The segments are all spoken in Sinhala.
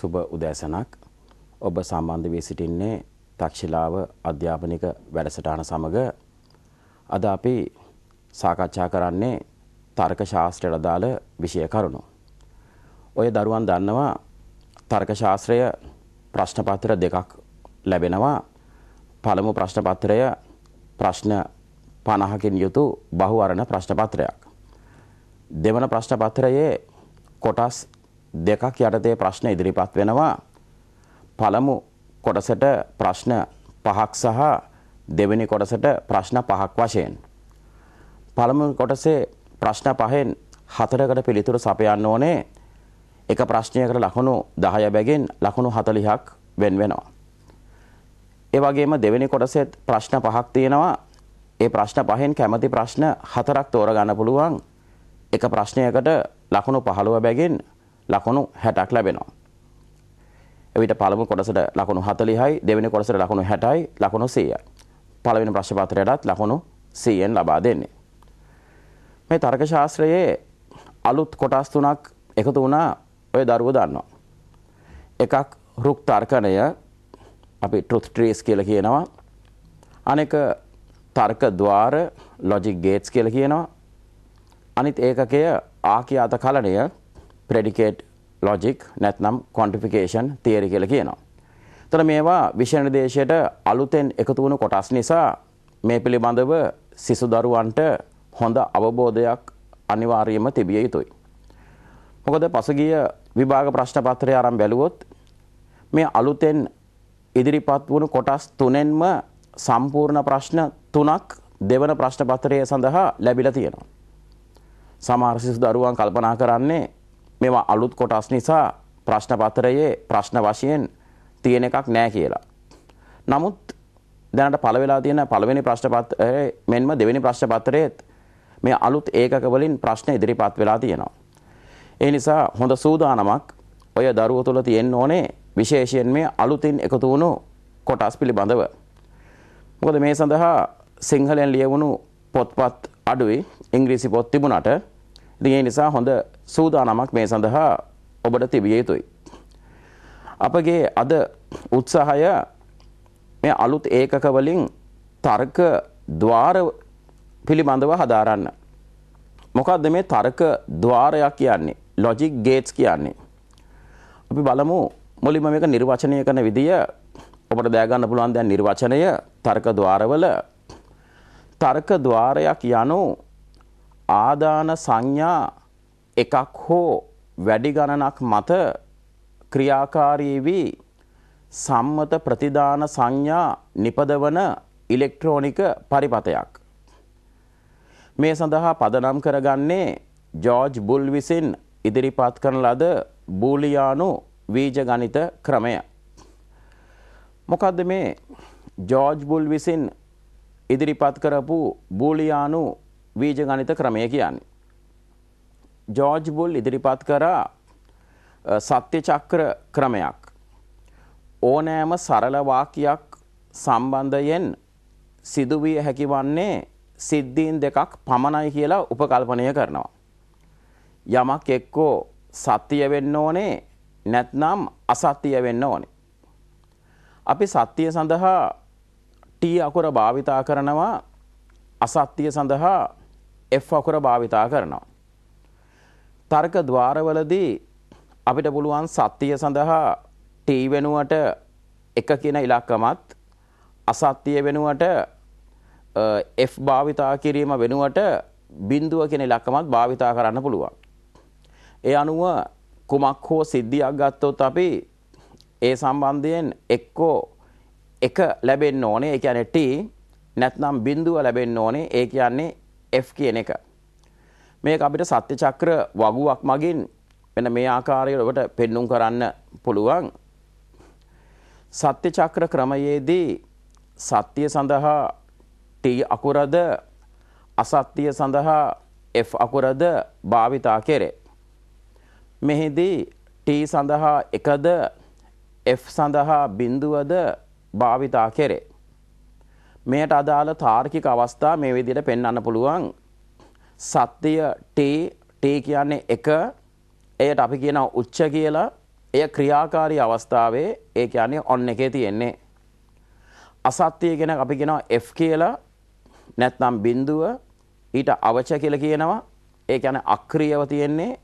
සුබ උදෑසනක් ඔබ සම්බන්ධ වී සිටින්නේ තක්ෂිලාව අධ්‍යාපනික වැඩසටහන සමග අද අපි සාකච්ඡා කරන්නේ තර්ක ශාස්ත්‍රයට අදාළ විෂය කරුණු. ඔය දරුවන් දන්නවා තර්ක ශාස්ත්‍රය ප්‍රශ්න පත්‍ර දෙකක් ලැබෙනවා. පළමු ප්‍රශ්න පත්‍රය ප්‍රශ්න 50කින් යුතු බහුවරණ ප්‍රශ්න පත්‍රයක්. දෙවන ප්‍රශ්න පත්‍රයේ කොටස් දෙකක් යටතේ ප්‍රශ්න ඉදිරිපත් වෙනවා. පළමු කොටසට ප්‍රශ්න පහක් සහ දෙවෙනි කොටසට ප්‍රශ්න පහක් වශයෙන්. පළමු කොටසේ ප්‍රශ්න පහෙන් හතරකට පිළිතුරු සපයන්න ඕනේ. එක ප්‍රශ්නයකට ලකුණු 10 බැගින් ලකුණු 40ක් වෙන් වෙනවා. ඒ වගේම දෙවෙනි කොටසෙත් ප්‍රශ්න පහක් තියෙනවා. ඒ ප්‍රශ්න පහෙන් කැමති ප්‍රශ්න හතරක් තෝරගන්න පුළුවන්. එක ප්‍රශ්නයකට ලකුණු 15 බැගින් ලකුණු 60ක් ලැබෙනවා. එවිට පළමු කොටසට ලකුණු 40යි දෙවෙනි කොටසට ලකුණු 60යි ලකුණු 100යි. පළවෙනි ප්‍රශ්න පත්‍රයටත් ලකුණු 100ෙන් ලබා දෙන්නේ. මේ තර්ක ශාස්ත්‍රයේ අලුත් කොටස් තුනක් එකතු වුණා ඔය දරුවෝ දන්නවා. එකක් රුක් තර්කණය අපි truth trees කියලා කියනවා. අනෙක තර්ක ద్వාර logic gates කියලා කියනවා. අනිත් ඒකකය ආකියාත කලණය predicate logic නැත්නම් quantification theory කියලා කියනවා. එතන මේවා විෂය නිර්දේශයට අලුතෙන් එකතු වුණු කොටස් නිසා මේ පිළිබඳව සිසු දරුවන්ට හොඳ අවබෝධයක් අනිවාර්යයෙන්ම තිබිය යුතුයි. මොකද පසුගිය විභාග ප්‍රශ්න පත්‍රය ආරම්භ බැලුවොත් මේ අලුතෙන් ඉදිරිපත් වුණු කොටස් තුනෙන්ම සම්පූර්ණ ප්‍රශ්න තුනක් දෙවන ප්‍රශ්න පත්‍රය සඳහා ලැබිලා තියෙනවා. සමහර සිසු දරුවන් කල්පනා කරන්නේ මේවා අලුත් කොටස් නිසා ප්‍රශ්න පත්‍රයේ ප්‍රශ්න වශයෙන් තියෙන එකක් නෑ කියලා. නමුත් දැනට පළවෙලා තියෙන පළවෙනි ප්‍රශ්න පත්‍රයේ මෙන්ම දෙවෙනි ප්‍රශ්න පත්‍රයේත් මේ අලුත් ඒකක වලින් ප්‍රශ්න ඉදිරිපත් වෙලා තියෙනවා. ඒ නිසා හොඳ සූදානමක් ඔය දරුවෝ තුළ තියෙන්න ඕනේ විශේෂයෙන් මේ අලුතින් එකතු වුණු කොටස් පිළිබඳව. මොකද මේ සඳහා සිංහලෙන් ලියවුණු පොත්පත් අඩුයි ඉංග්‍රීසි පොත් තිබුණාට ඉතින් ඒ නිසා හොඳ සූදානමක් මේ සඳහා ඔබට තිබිය යුතුයි. අපගේ අද උත්සාහය මේ අලුත් ඒකක වලින් තර්ක ద్వාර පිළිබඳව හදාරන්න. මොකක්ද මේ තර්ක ద్వාරයක් කියන්නේ? logic gates කියන්නේ. අපි බලමු මුලින්ම මේක නිර්වචනය කරන විදිය ඔබට දෑ ගන්න පුළුවන් දැන් නිර්වචනය තර්ක ద్వාරවල තර්ක ద్వාරයක් යනු ආදාන සංඥා එකක් හෝ වැඩි ගණනක් මත ක්‍රියාකාරී වී සම්මත ප්‍රතිදාන සංඥා නිපදවන ඉලෙක්ට්‍රෝනික පරිපතයක්. මේ සඳහා පදනම් කරගන්නේ ජෝජ් බුල් විසින් ඉදිරිපත් කරන ලද බූලියානු වීජ ගණිත ක්‍රමය. මොකක්ද මේ ජෝජ් බුල් විසින් ඉදිරිපත් කරපු බූලියානු වීජ ගණිත ක්‍රමය කියන්නේ. ජෝර්ජ් බුල් ඉදිරිපත් කරා සත්‍ය චක්‍ර ක්‍රමයක්. ඕනෑම සරලවාකයක් සම්බන්ධයෙන් සිදුවිය හැකිවන්නේ සිද්ධීන් දෙකක් පමණයි කියලා උපකල්පනය කරනවා. යමක් එක්කෝ සත්‍යය වෙන්න ඕනේ නැත්නම් අසත්‍යය වෙන්න ඕනේ. අපි සත්‍යය සඳහා T අකුර භාවිතා කරනවා අසත්‍යය සඳහා F අකුර භාවිතා කරනවා. තර්ක ద్వාරවලදී අපිට පුළුවන් සත්‍ය සඳහා t වෙනුවට එක කියන ඉලක්කමත් අසත්‍ය වෙනුවට f භාවිතා කිරීම වෙනුවට බිඳුව කියන ඉලක්කමත් භාවිතා කරන්න පුළුවන්. ඒ අනුව කුමක් හෝ සිද්ධියක් ගත්තොත් අපි ඒ සම්බන්ධයෙන් එක්කෝ එක ලැබෙන්න ඕනේ ඒ කියන්නේ t නැත්නම් බිඳුව ලැබෙන්න ඕනේ ඒ කියන්නේ f කියන එක. මේක අපිට සත්‍ය චක්‍ර වගුවක් මගින් වෙන මේ ආකාරයට ඔබට පෙන්눔 කරන්න පුළුවන්. සත්‍ය චක්‍ර ක්‍රමයේදී සත්‍ය සඳහා T අකුරද අසත්‍ය සඳහා F අකුරද භාවිතා කෙරේ. මෙහිදී T සඳහා 1ද F සඳහා බිඳුවද භාවිතා කෙරේ. මෙයට අදාළ තාර්කික අවස්ථා මේ විදිහට පෙන්වන්න පුළුවන්. සත්‍යය ටේ ටේ කියන්නේ එක එයට අපි කියනවා උච්ච කියලා. එය ක්‍රියාකාරී අවස්ථාවේ ඒ කියන්නේ ඔන් එකේ තියෙන්නේ. අසත්‍ය කියන අපි කියනවා F කියලා. නැත්නම් බිඳුව ඊට අවච කියලා කියනවා. ඒ කියන්නේ අක්‍රියව තියෙන්නේ.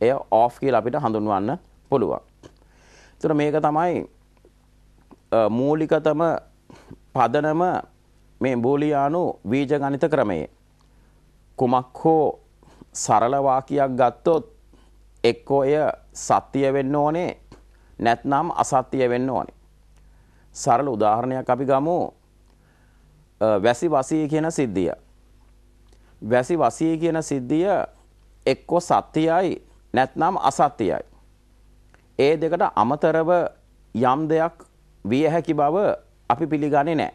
එය off කියලා අපිට හඳුන්වන්න පුළුවන්. ඒතර මේක තමයි මූලිකතම පදනම මේ බෝලියානු වීජ ගණිත ක්‍රමයේ කුමක් හෝ සරල වාක්‍යයක් ගත්තොත් එක්කෝ එය සත්‍ය වෙන්න ඕනේ නැත්නම් අසත්‍ය වෙන්න ඕනේ. සරල උදාහරණයක් අපි ගමු. වැසි වසී කියන සිද්ධිය. වැසි වසී කියන සිද්ධිය එක්කෝ සත්‍යයි නැත්නම් අසත්‍යයි. ඒ දෙකට අමතරව යම් දෙයක් විය හැකි බව අපි පිළිගන්නේ නැහැ.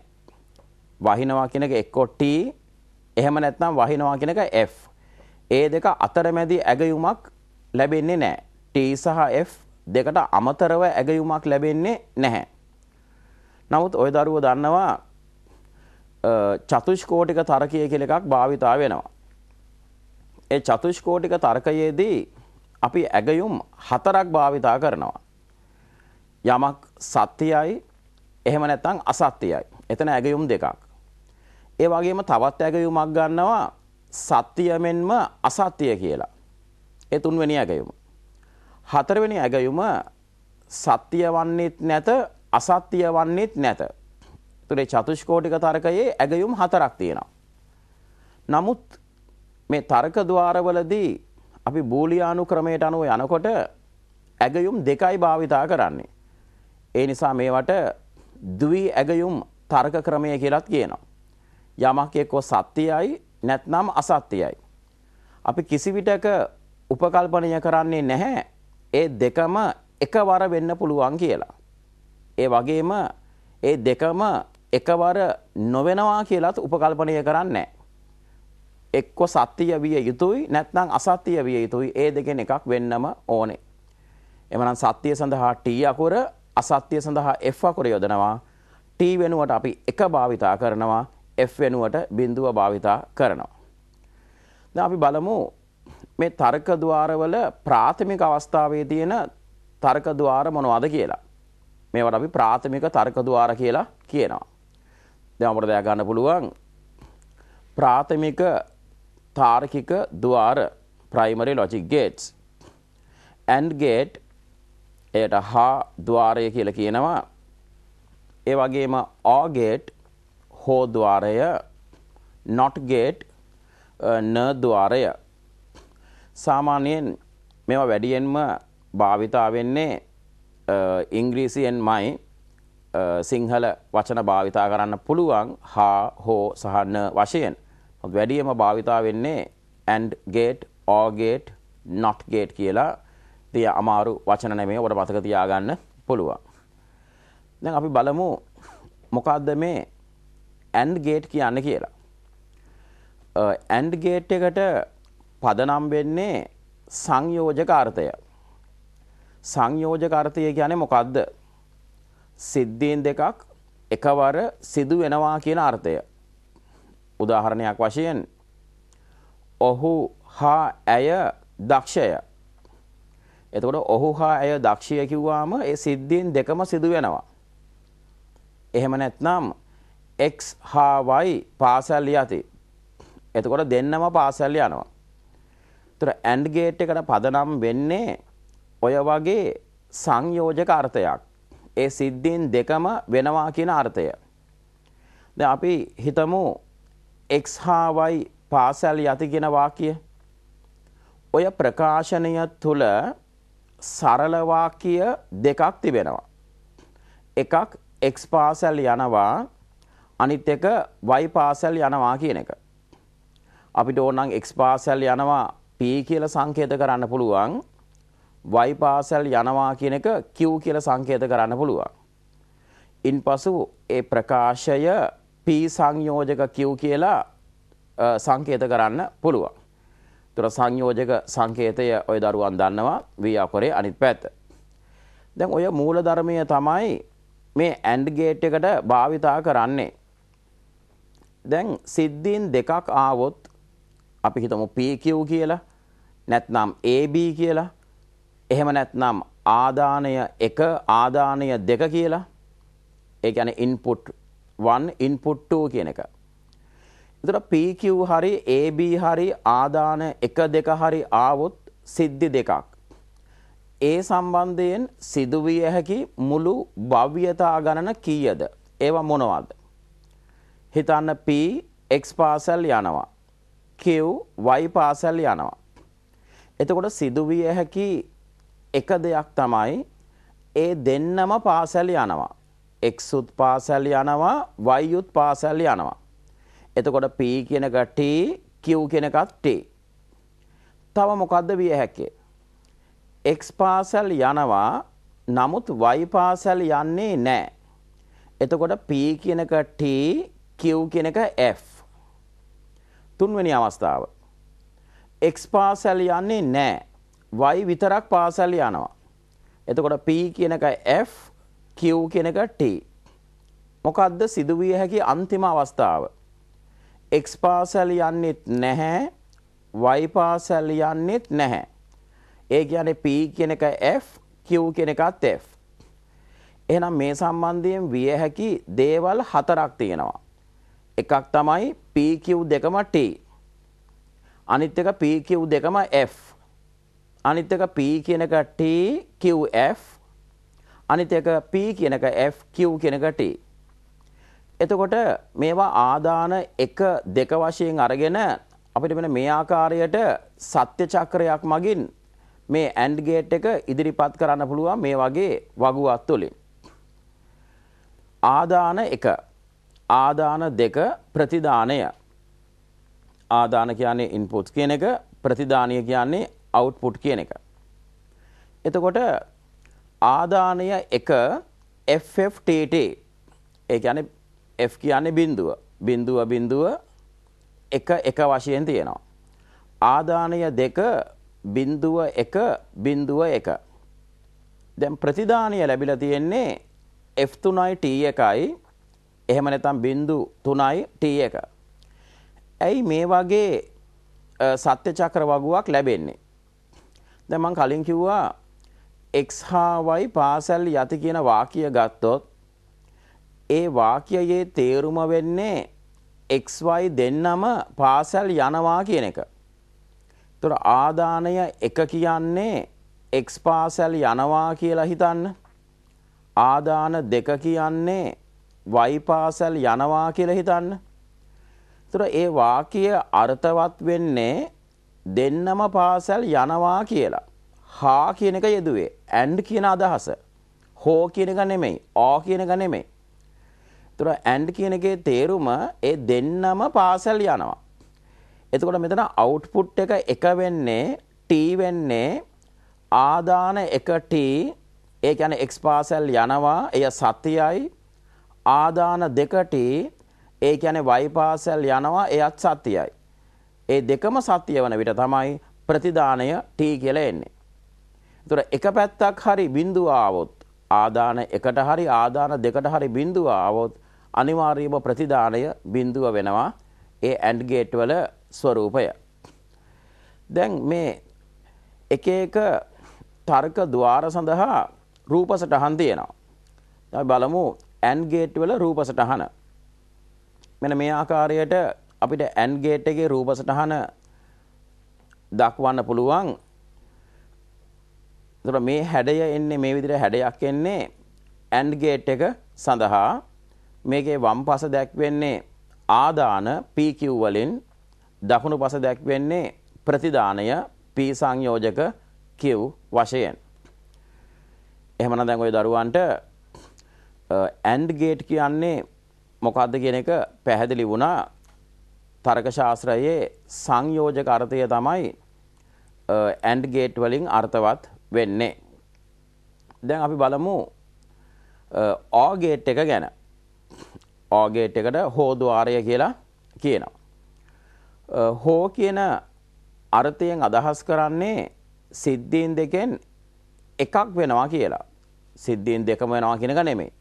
වහිනවා කියන එක එක්කෝ t එහෙම නැත්නම් වහිනවා කියන එක F. ඒ දෙක අතරමැදි ඇගයුමක් ලැබෙන්නේ නැහැ. T සහ F දෙකට අමතරව ඇගයුමක් ලැබෙන්නේ නැහැ. නමුත් ওই දරුවෝ දන්නවා චතුෂ්කෝටික තර්කය කියලා එකක් භාවිතා වෙනවා. ඒ චතුෂ්කෝටික තර්කයේදී අපි ඇගයුම් හතරක් භාවිතා කරනවා. යමක් සත්‍යයි එහෙම නැත්නම් අසත්‍යයි. එතන ඇගයුම් දෙකක්. ඒ වගේම තවත් ඇගයුමක් ගන්නවා සත්‍යයෙන්ම අසත්‍ය කියලා. ඒ තුන්වෙනි ඇගයුම. හතරවෙනි ඇගයුම සත්‍ය වන්නේත් නැත අසත්‍ය වන්නේත් නැත. තුරේ චතුෂ්කෝටික තර්කයේ ඇගයුම් හතරක් තියෙනවා. නමුත් මේ තර්ක ద్వාරවලදී අපි බූලියානු ක්‍රමයට අනුව යනකොට ඇගයුම් දෙකයි භාවිතා කරන්නේ. ඒ නිසා මේවට ද්වි ඇගයුම් තර්ක ක්‍රමය කියලත් කියනවා. යමක් එක්ක සත්‍යයි නැත්නම් අසත්‍යයි. අපි කිසි විටක උපකල්පනය කරන්නේ නැහැ ඒ දෙකම එකවර වෙන්න පුළුවන් කියලා. ඒ වගේම ඒ දෙකම එකවර නොවෙනවා කියලාත් උපකල්පනය කරන්නේ එක්ක සත්‍ය විය යුතුයි නැත්නම් අසත්‍ය විය යුතුයි ඒ දෙකෙන් එකක් වෙන්නම ඕනේ. එමනම් සත්‍ය සඳහා T අකුර අසත්‍ය සඳහා F අකුර යොදනවා. T වෙනුවට අපි එක භාවිතා කරනවා. F වෙනුවට බිඳුව භාවිතා කරනවා. දැන් අපි බලමු මේ තර්ක ద్వාරවල ප්‍රාථමික අවස්ථාවේ තියෙන තර්ක ద్వාර මොනවද කියලා. මේවට අපි ප්‍රාථමික තර්ක ద్వාර කියලා කියනවා. දැන් අපිට දැක ගන්න පුළුවන් ප්‍රාථමික තාර්කික ద్వාර primary logic gates and gate එයට හා ద్వාරය කියලා කියනවා. ඒ වගේම OR gate හෝ ద్వාරය not gate න ద్వාරය සාමාන්‍යයෙන් මේවා වැඩියෙන්ම භාවිතා වෙන්නේ ඉංග්‍රීසියෙන්මයි සිංහල වචන භාවිතා කරන්න පුළුවන් හා හෝ සහ න වශයෙන්. වැඩියෙන්ම භාවිතා වෙන්නේ and gate or gate not gate කියලා තිය අමාරු වචන නෙමෙයි ඔබට මතක තියාගන්න පුළුවන්. දැන් අපි බලමු මොකද්ද මේ ඇන්ඩ් ගේට් කියන්න කියලා. ඇන්ඩ් ගේට් එකට පදනම් වෙන්නේ සංයෝජකාර්ථය. සංයෝජකාර්ථය කියන්නේ මොකක්ද? සිද්ධීන් දෙකක් එකවර සිදු වෙනවා කියන අර්ථය. උදාහරණයක් වශයෙන් ඔහු හා ඇය දක්ෂය. එතකොට ඔහු හා ඇය දක්ෂය කිව්වාම ඒ සිද්ධීන් දෙකම සිදු වෙනවා. එහෙම නැත්නම් x හා y පාසල් යති. එතකොට දෙන්නම පාසල් යනවා. ඒතර AND ගේට් එකට පදනම් වෙන්නේ ඔය වගේ සංයෝජක අර්ථයක්. ඒ සිද්ධීන් දෙකම වෙනවා කියන අර්ථය. දැන් අපි හිතමු x හා y පාසල් යති කියන වාක්‍යය. ඔය ප්‍රකාශනය තුල සරල වාක්‍ය දෙකක් තිබෙනවා. එකක් x පාසල් යනවා අනිත් එක y පාසල් යනවා කියන එක. අපිට ඕන නම් x පාසල් යනවා p කියලා සංකේත කරන්න පුළුවන්. y පාසල් යනවා කියන එක q කියලා සංකේත කරන්න පුළුවන්. ඉන්පසු ඒ ප්‍රකාශය p සංයෝජක q කියලා සංකේත කරන්න පුළුවන්. තුර සංයෝජක සංකේතය ඔය දරුවන් දන්නවා ව්‍යාකරේ අනිත් පැත්ත. දැන් ඔය මූල ධර්මය තමයි මේ ඇන්ඩ් ගේට් එකට භාවිතා කරන්නේ. දැන් සිද්ධීන් දෙකක් ආවොත් අපි හිතමු PQ කියලා නැත්නම් AB කියලා එහෙම නැත්නම් ආදානය 1 ආදානය 2 කියලා ඒ කියන්නේ input 1 input 2 කියන එක. ඒතර PQ හරි AB හරි ආදාන 1 2 හරි ආවොත් සිද්ධි දෙකක්. ඒ සම්බන්ධයෙන් සිදුවිය හැකි මුළු භව්‍යතා ගණන කීයද? ඒවා මොනවද? හිතන්න P x පාසල් යනවා. Q y පාසල් යනවා. එතකොට සිදුවිය හැකි එක දෙයක් තමයි ඒ දෙන්නම පාසල් යනවා. x උත් පාසල් යනවා, y උත් පාසල් යනවා. එතකොට P කියනක T, Q කියනක T. තව මොකද්ද විය හැකේ? x පාසල් යනවා, නමුත් y පාසල් යන්නේ නැහැ. එතකොට P කියනක T, Q කියන එක F. තුන්වෙනි අවස්ථාව. X පාසල් යන්නේ නැහැ. Y විතරක් පාසල් යනවා. එතකොට P කියන එක F, Q කියන එක T. මොකද්ද සිදුවිය හැකි අන්තිම අවස්ථාව? X පාසල් යන්නේත් නැහැ. Y පාසල් යන්නේත් නැහැ. ඒ කියන්නේ P කියන එක F, Q කියන එකත් F. එහෙනම් මේ සම්බන්ධයෙන් විය හැකි දේවල් හතරක් තියෙනවා. එකක් තමයි PQ දෙකම T. අනිත් එක PQ දෙකම F. අනිත් එක P කියන එක T QF. අනිත් එක P කියන එක F Q කියන එක T. එතකොට මේවා ආදාන 1 2 වශයෙන් අරගෙන අපිට මෙන්න මේ ආකාරයට සත්‍ය චක්‍රයක් මගින් මේ ඇන්ඩ් ගේට් එක ඉදිරිපත් කරන්න පුළුවන් මේ වගේ වගුවක් තුළින්. ආදාන 1 ආදාන දෙක ප්‍රතිදානය ආදාන කියන්නේ ඉන්පුට් කියන එක ප්‍රතිදානය කියන්නේ අවුට්පුට් කියන එක. එතකොට ආදානය එක FFTT ඒ කියන්නේ F කියන්නේ බිඳුව. බිඳුව බිඳුව එක එක වශයෙන් තියෙනවා. ආදානය දෙක බිඳුව එක බිඳුව එක. දැන් ප්‍රතිදානය ලැබිලා තියෙන්නේ F3යි T එකයි එහෙම නැත්නම් බිංදු 3යි t1. ඇයි මේ වගේ සත්‍ය චක්‍ර වගුවක් ලැබෙන්නේ? දැන් මම කලින් කිව්වා x හා y පාසල් යති කියන වාක්‍ය ගත්තොත් ඒ වාක්‍යයේ තේරුම වෙන්නේ xy දෙන්නම පාසල් යනවා කියන එක. ඒතර ආදානය එක කියන්නේ x පාසල් යනවා කියලා හිතන්න. ආදාන දෙක කියන්නේ වයිපාසල් යනවා කියලා හිතන්න. ඒතර ඒ වාක්‍ය අර්ථවත් වෙන්නේ දෙන්නම පාසල් යනවා කියලා. හා කියන එක යෙදුවේ and කියන අදහස. හෝ කියන එක නෙමෙයි, ආ කියන එක නෙමෙයි. ඒතර and කියන එකේ තේරුම ඒ දෙන්නම පාසල් යනවා. එතකොට මෙතන අවුට්පුට් එක එක වෙන්නේ t වෙන්නේ ආදාන එක t ඒ කියන්නේ x පාසල් යනවා එය සතියයි ආදාන දෙකට ඒ කියන්නේ වයිපාසල් යනවා එයත් සත්‍යයි. ඒ දෙකම සත්‍ය වන විට තමයි ප්‍රතිදානය T කියලා එන්නේ. ඒතර එක පැත්තක් හරි බිඳුව ආවොත් ආදාන එකට හරි ආදාන දෙකට හරි බිඳුව ආවොත් අනිවාර්යයෙන්ම ප්‍රතිදානය බිඳුව වෙනවා ඒ ඇන්ඩ් ගේට් වල ස්වરૂපය. දැන් මේ එක එක තර්ක ద్వාර සඳහා රූප සටහන් තියෙනවා. අපි බලමු ඇන් ගේට් වල රූප සටහන. මෙන්න මේ ආකාරයට අපිට ඇන් ගේට් එකේ රූප සටහන දක්වන්න පුළුවන්. ඒතර මේ හැඩය එන්නේ මේ විදිහට හැඩයක් එන්නේ ඇන් ගේට් එක සඳහා මේකේ වම් පස දැක්වෙන්නේ ආදාන PQ වලින් දකුණු පස දැක්වෙන්නේ ප්‍රතිදානය P සංයෝජක Q වශයෙන්. එහෙමනම් දැන් ওই දරුවන්ට ඇන්ඩ් ගේට් කියන්නේ මොකක්ද කියන එක පැහැදිලි වුණා තර්ක ශාස්ත්‍රයේ සංයෝජක අර්ථය තමයි ඇන්ඩ් ගේට් වලින් අර්ථවත් වෙන්නේ. දැන් අපි බලමු ඕ ගේට් එක ගැන. ඕ ගේට් එකට හෝ ద్వාරය කියලා කියනවා. හෝ කියන අර්ථයෙන් අදහස් කරන්නේ සිද්ධීන් දෙකෙන් එකක් වෙනවා කියලා. සිද්ධීන් දෙකම වෙනවා කියන එක නෙමෙයි.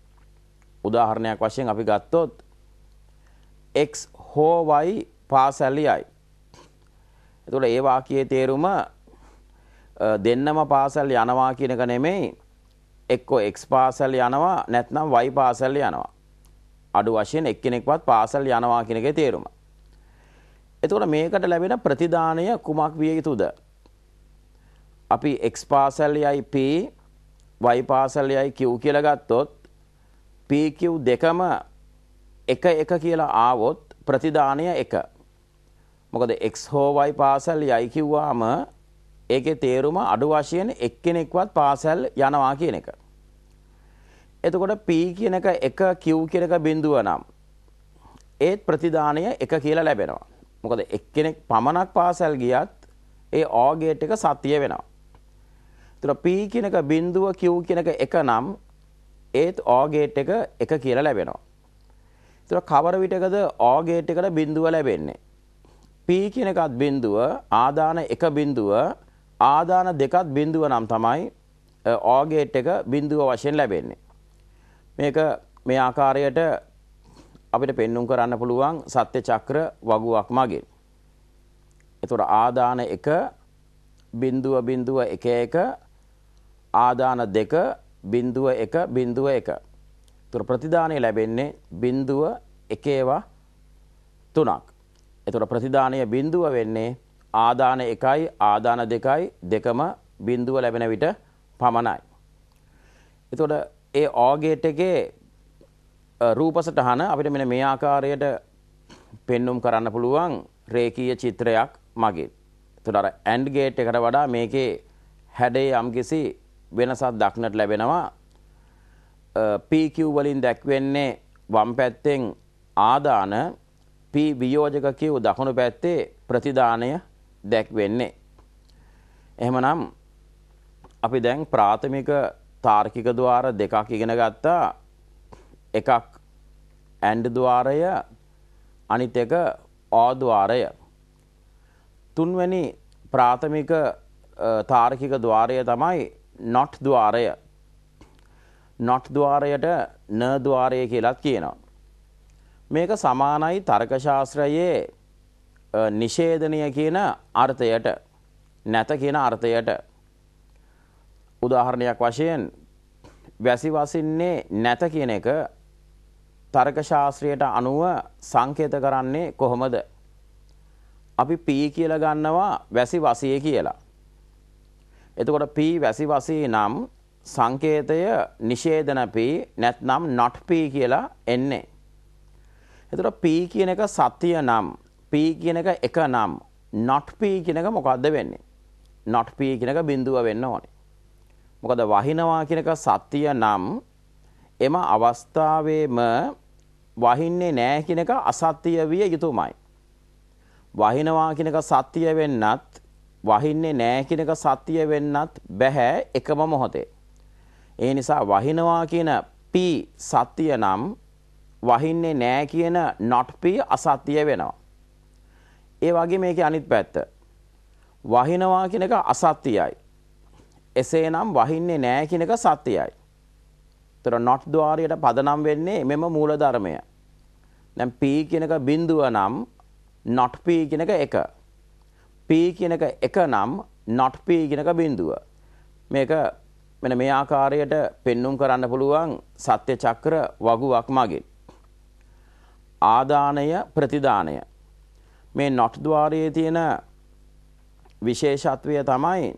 උදාහරණයක් වශයෙන් අපි ගත්තොත් x හෝ y පාසැලියයි. එතකොට ඒ වාක්‍යයේ තේරුම දෙන්නම පාසල් යනවා කියන එක නෙමෙයි එක්කෝ x පාසල් යනවා නැත්නම් y පාසල් යනවා. අඩු වශයෙන් එක්කෙනෙක්වත් පාසල් යනවා කියන එකේ තේරුම. එතකොට මේකට ලැබෙන ප්‍රතිදානය කුමක් විය යුතුද? අපි x පාසල් යයි p y පාසල් යයි q කියලා ගත්තොත් PQ දෙකම එක එක කියලා ආවොත් ප්‍රතිදානය එක. මොකද x හෝ y පාසල් යයි කිව්වාම ඒකේ තේරුම අඩු වශයෙන් එක්කෙනෙක්වත් පාසල් යනවා කියන එක. එතකොට p කියන එක 1 q කියන එක බිඳුව නම් ඒත් ප්‍රතිදානය 1 කියලා ලැබෙනවා. මොකද එක්කෙනෙක් පමණක් පාසල් ගියත් ඒ OR ගේට් එක සතිය වෙනවා. එතකොට p කියන එක බිඳුව q කියන එක 1 නම් ඒත් OR ගේට් එක 1 කියලා ලැබෙනවා. ඒතර කවර විටකද OR ගේට් එකට බිඳුව ලැබෙන්නේ? P කියන එකත් බිඳුව, ආදාන 1 බිඳුව, ආදාන දෙකත් බිඳුව නම් තමයි OR ගේට් එක බිඳුව වශයෙන් ලැබෙන්නේ. මේක මේ ආකාරයට අපිට පෙන්눔 කරන්න පුළුවන් සත්‍ය චක්‍ර වගුවක් මගින්. එතකොට ආදාන 1 බිඳුව බිඳුව 1 1 ආදාන 2 බින්දුව එක බින්දුව එක. තුර ප්‍රතිධානය ලැබෙන්නේ බින්දුව එකේවා තුනක්. එතුට ප්‍රතිධානය බින්දුව වෙන්නේ ආදාන එකයි ආදාන දෙකයි දෙකම බින්දුව ලැබෙන විට පමණයි. එතොට ඒ ඕගේට එකේ රූපසටහන අපිට මෙන මේ ආකාරයට පෙන්නුම් කරන්න පුළුවන් රේකීය චිත්‍රයක් මගේ. තුට ඇන්ඩ්ගේට් එකට වඩා මේකේ හැඩේ යම්කිසි වෙනසක් දක්නට ලැබෙනවා PQ වලින් දැක්වෙන්නේ වම් පැත්තෙන් ආදාන P වියෝජක Q දකුණු පැත්තේ ප්‍රතිදානය දැක්වෙන්නේ. එහෙමනම් අපි දැන් ප්‍රාථමික තාර්කික ద్వාර දෙකක් ඉගෙන ගත්තා. එකක් ඇන්ඩ් ద్వාරය අනිත් එක ආ ద్వාරය. තුන්වැනි ප්‍රාථමික තාර්කික ద్వාරය තමයි නොට් ద్వාරය නොට් ద్వාරයට න ద్వාරය කියලාත් කියනවා. මේක සමානයි තර්ක ශාස්ත්‍රයේ නිෂේධනය කියන අර්ථයට නැත කියන අර්ථයට උදාහරණයක් වශයෙන් වැසි වසින්නේ නැත කියන එක තර්ක ශාස්ත්‍රයට අනුව සංකේත කරන්නේ කොහොමද? අපි p කියලා ගන්නවා වැසි වසිය කියලා. එතකොට P වැසි වසී නම් සංකේතය නිෂේධන P නැත්නම් not P කියලා එන්නේ. එතකොට P කියන එක සත්‍ය නම් P කියන එක එක නම් not P කියන එක මොකද්ද වෙන්නේ? not P කියන එක බිඳුව වෙන්න ඕනේ. මොකද වහිනවා කියන එක සත්‍ය නම් එම අවස්ථාවේම වහින්නේ නැහැ කියන එක අසත්‍ය විය යුතුමයි. වහිනවා කියන එක සත්‍ය වෙන්නත් වහින්නේ නෑ කියන එක සත්‍ය වෙන්නත් බෑ එකම මොහොතේ. ඒ නිසා වහිනවා කියන P සත්‍ය නම් වහින්නේ නෑ කියන not P අසත්‍ය වෙනවා. ඒ වගේ මේකේ අනිත් පැත්ත. වහිනවා කියන එක අසත්‍යයි. එසේනම් වහින්නේ නෑ කියන එක සත්‍යයි. ඒතර not ద్వාරයට පදනම් වෙන්නේ මෙම මූල ධර්මය. දැන් P කියනක බිඳුව නම් not P කියනක 1. p කියන එක එක නම් not p කියන එක බිඳුව. මේක මෙන්න මේ ආකාරයට පෙන්눔 කරන්න පුළුවන් සත්‍ය චක්‍ර වගුවක් මගින්. ආදානය ප්‍රතිදානය මේ නොට් ద్వාරයේ තියෙන විශේෂත්වය තමයි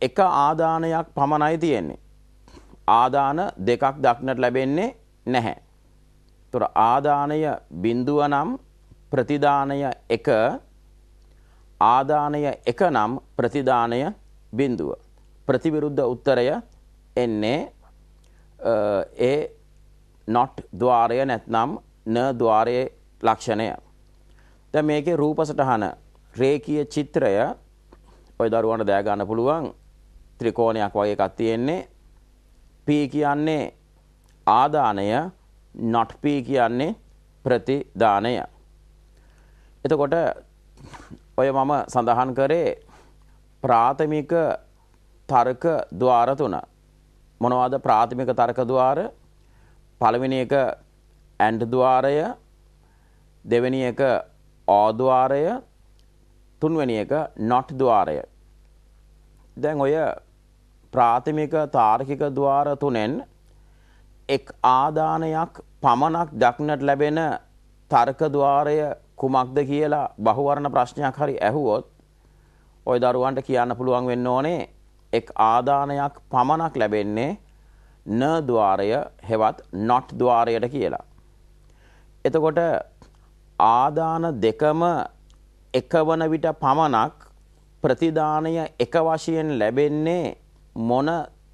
එක ආදානයක් පමණයි තියෙන්නේ. ආදාන දෙකක් දක්නට ලැබෙන්නේ නැහැ. ඒතර ආදානය බිඳුව නම් ප්‍රතිදානය 1 ආදානය එක නම් ප්‍රතිදානය බිඳුව. ප්‍රතිවිරුද්ධ උත්තරය එන්නේ ඒ නොට් ద్వාරය නැත්නම් න ద్వාරයේ ලක්ෂණය. දැන් මේකේ රූප සටහන රේඛීය චිත්‍රය ඔය දරුවන්ට දෑ ගන්න පුළුවන් ත්‍රිකෝණයක් වගේ එකක් තියෙන්නේ. P කියන්නේ ආදානය, not P කියන්නේ ප්‍රතිදානය. එතකොට ඔය මම සඳහන් කරේ ප්‍රාථමික තර්ක ద్వාර තුන. මොනවාද ප්‍රාථමික තර්ක ద్వාර? පළවෙනි එක ඇන්ඩ් ద్వාරය, දෙවෙනි එක ආ ద్వාරය, තුන්වෙනි එක not ద్వාරය. දැන් ඔය ප්‍රාථමික තාර්කික ద్వාර තුනෙන් එක් ආදානයක් පමණක් දක්නට ලැබෙන තර්ක ద్వාරය කුමක්ද කියලා බහුවර්ණ ප්‍රශ්නයක් හරි ඇහුවොත් ওই දරුවන්ට කියන්න පුළුවන් වෙන්න ඕනේ එක් ආදානයක් පමණක් ලැබෙන්නේ න ద్వාරය හෙවත් not ద్వාරයට කියලා. එතකොට ආදාන දෙකම එකවන විට පමණක් ප්‍රතිදානය එක වශයෙන් ලැබෙන්නේ මොන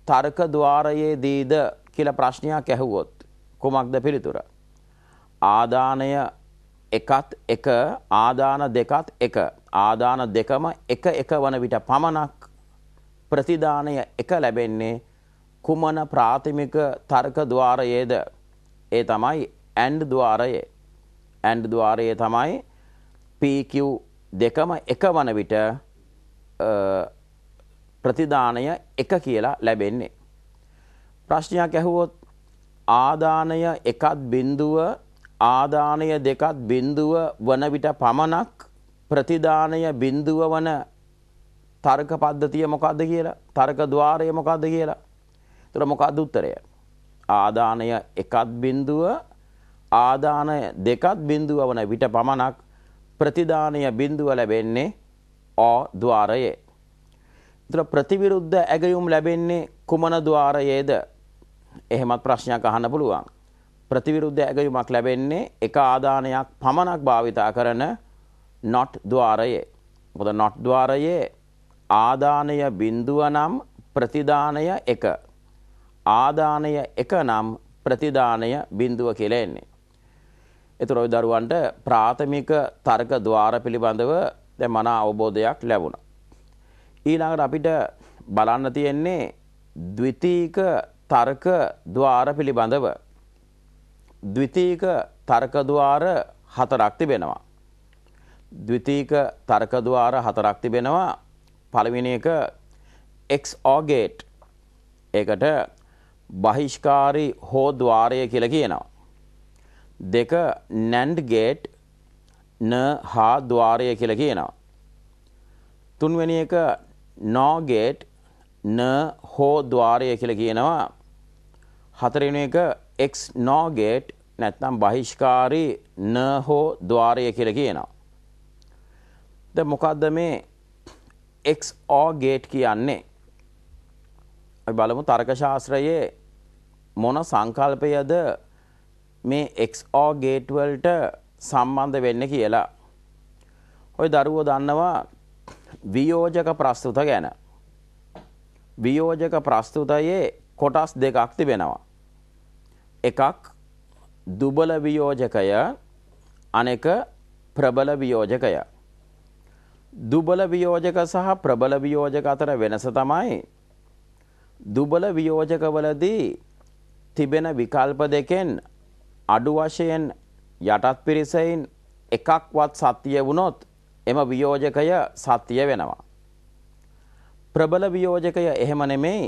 තර්ක ద్వාරයේදීද කියලා ප්‍රශ්නයක් ඇහුවොත් කුමක්ද පිළිතුර? ආදානය එකත් එක ආදාන දෙකත් එක ආදාන දෙකම එක එක වන විට පමණක් ප්‍රතිදානය එක ලැබෙන්නේ කුමන ප්‍රාථමික තර්ක ద్వාරයේද ඒ තමයි ඇන්ඩ් ద్వාරයේ ඇන්ඩ් ద్వාරයේ තමයි PQ දෙකම එක වන විට ප්‍රතිදානය එක කියලා ලැබෙන්නේ ප්‍රශ්නයක් ඇහුවොත් ආදානය එකත් බිඳුව ආදානය දෙකත් බිඳුව වන විට පමණක් ප්‍රතිදානය බිඳුව වන තර්ක පද්ධතිය මොකක්ද කියලා තර්ක ద్వාරය මොකක්ද කියලා. ඒතර මොකක්ද උත්තරය? ආදානය එකත් බිඳුව ආදානය දෙකත් බිඳුව වන විට පමණක් ප්‍රතිදානය බිඳුව ලැබෙන්නේ ආ ద్వාරයේ. ඒතර ප්‍රතිවිරුද්ධ ඇගයුම් ලැබෙන්නේ කුමන ద్వාරයේද? එහෙමත් ප්‍රශ්නයක් අහන්න පුළුවන්. ප්‍රතිවිරුද්ධ ඇගයුමක් ලැබෙන්නේ එක ආදානයක් පමණක් භාවිතා කරන නොට් ద్వාරයේ. මොකද නොට් ద్వාරයේ ආදානය බිඳුව නම් ප්‍රතිදානය 1. ආදානය 1 නම් ප්‍රතිදානය බිඳුව කියලා එන්නේ. ඒතර ඔය දරුවන්ට ප්‍රාථමික තර්ක ద్వාර පිළිබඳව දැන් මන අවබෝධයක් ලැබුණා. ඊළඟට අපිට බලන්න තියෙන්නේ ද්විතීක තර්ක ద్వාර පිළිබඳව ද්විතීක තර්කද්වාර හතරක් තිබෙනවා. ද්විතීක තර්කද්වාර හතරක් තිබෙනවා. පළවෙනි එක X OR gate. ඒකට බහිෂ්කාරී හෝ ద్వාරය කියලා කියනවා. දෙක NAND gate න හා ద్వාරය කියලා කියනවා. තුන්වෙනි එක NOR gate න හෝ ద్వාරය කියලා කියනවා. හතරවෙනි එක එක්ස් නෝගේට් නැත්නම් බහිෂ්කාරී න හෝ ద్వාරය කියලා කියනවා. දැන් මොකද්ද මේ එක්ස් ඕ ගේට් කියන්නේ? අපි බලමු තර්ක ශාස්ත්‍රයේ මොන සංකල්පයද මේ එක්ස් ඕ ගේට් වලට සම්බන්ධ වෙන්නේ කියලා. ඔය දරුවෝ දන්නවා වියෝජක ප්‍රස්තුත ගැන. වියෝජක ප්‍රස්තුතයේ කොටස් දෙකක් තිබෙනවා. එකක් දුබල වියෝජකය අනෙක ප්‍රබල වියෝජකය දුබල වියෝජක සහ ප්‍රබල වියෝජක අතර වෙනස තමයි දුබල වියෝජකවලදී තිබෙන විකල්ප දෙකෙන් අඩු වශයෙන් යටත් පිරිසයින් එකක්වත් සත්‍ය වුණොත් එම වියෝජකය සත්‍ය වෙනවා. ප්‍රබල වියෝජකය එහෙම නෙමෙයි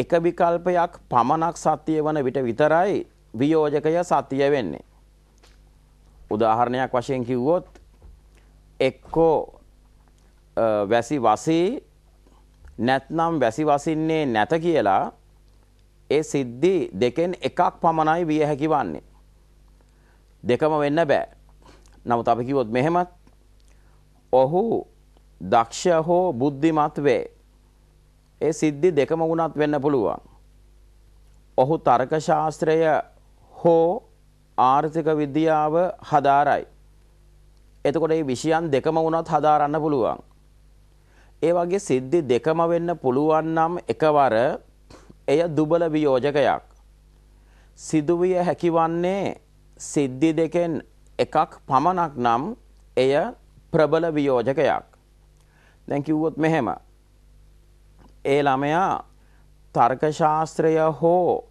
එක විකල්පයක් පමණක් සත්‍ය වන විට විතරයි වියෝජකය සත්‍යය වෙන්නේ. උදාහරණයක් වශයෙන් කිව්වොත් එක්කෝ වැසි වසී නැත්නම් වැසි වසින්නේ නැත කියලා ඒ සිද්ධි දෙකෙන් එකක් පමණයි විය හැකි වන්නේ. දෙකම වෙන්න බෑ. නමුත් අපි කිව්වොත් මෙහෙමත් ඔහු දක්ෂ හෝ බුද්ධිමත් වේ. ඒ සිද්ධි දෙකම වුණත් වෙන්න පුළුවන්. ඔහු තර්ක ශාස්ත්‍රය හෝ ආර්ථික විද්‍යාව හදාරයි. එතකොට මේ විෂයන් දෙකම වුණත් හදාරන්න පුළුවන්. ඒ වගේ සිද්ධි දෙකම වෙන්න පුළුවන් නම් එකවර එය දුබල වියෝජකයක්. සිදුවිය හැකිවන්නේ සිද්ධි දෙකෙන් එකක් පමණක් නම් එය ප්‍රබල වියෝජකයක්. දැන් කිව්වොත් මෙහෙම ඒ ළමයා තර්කශාස්ත්‍රය හෝ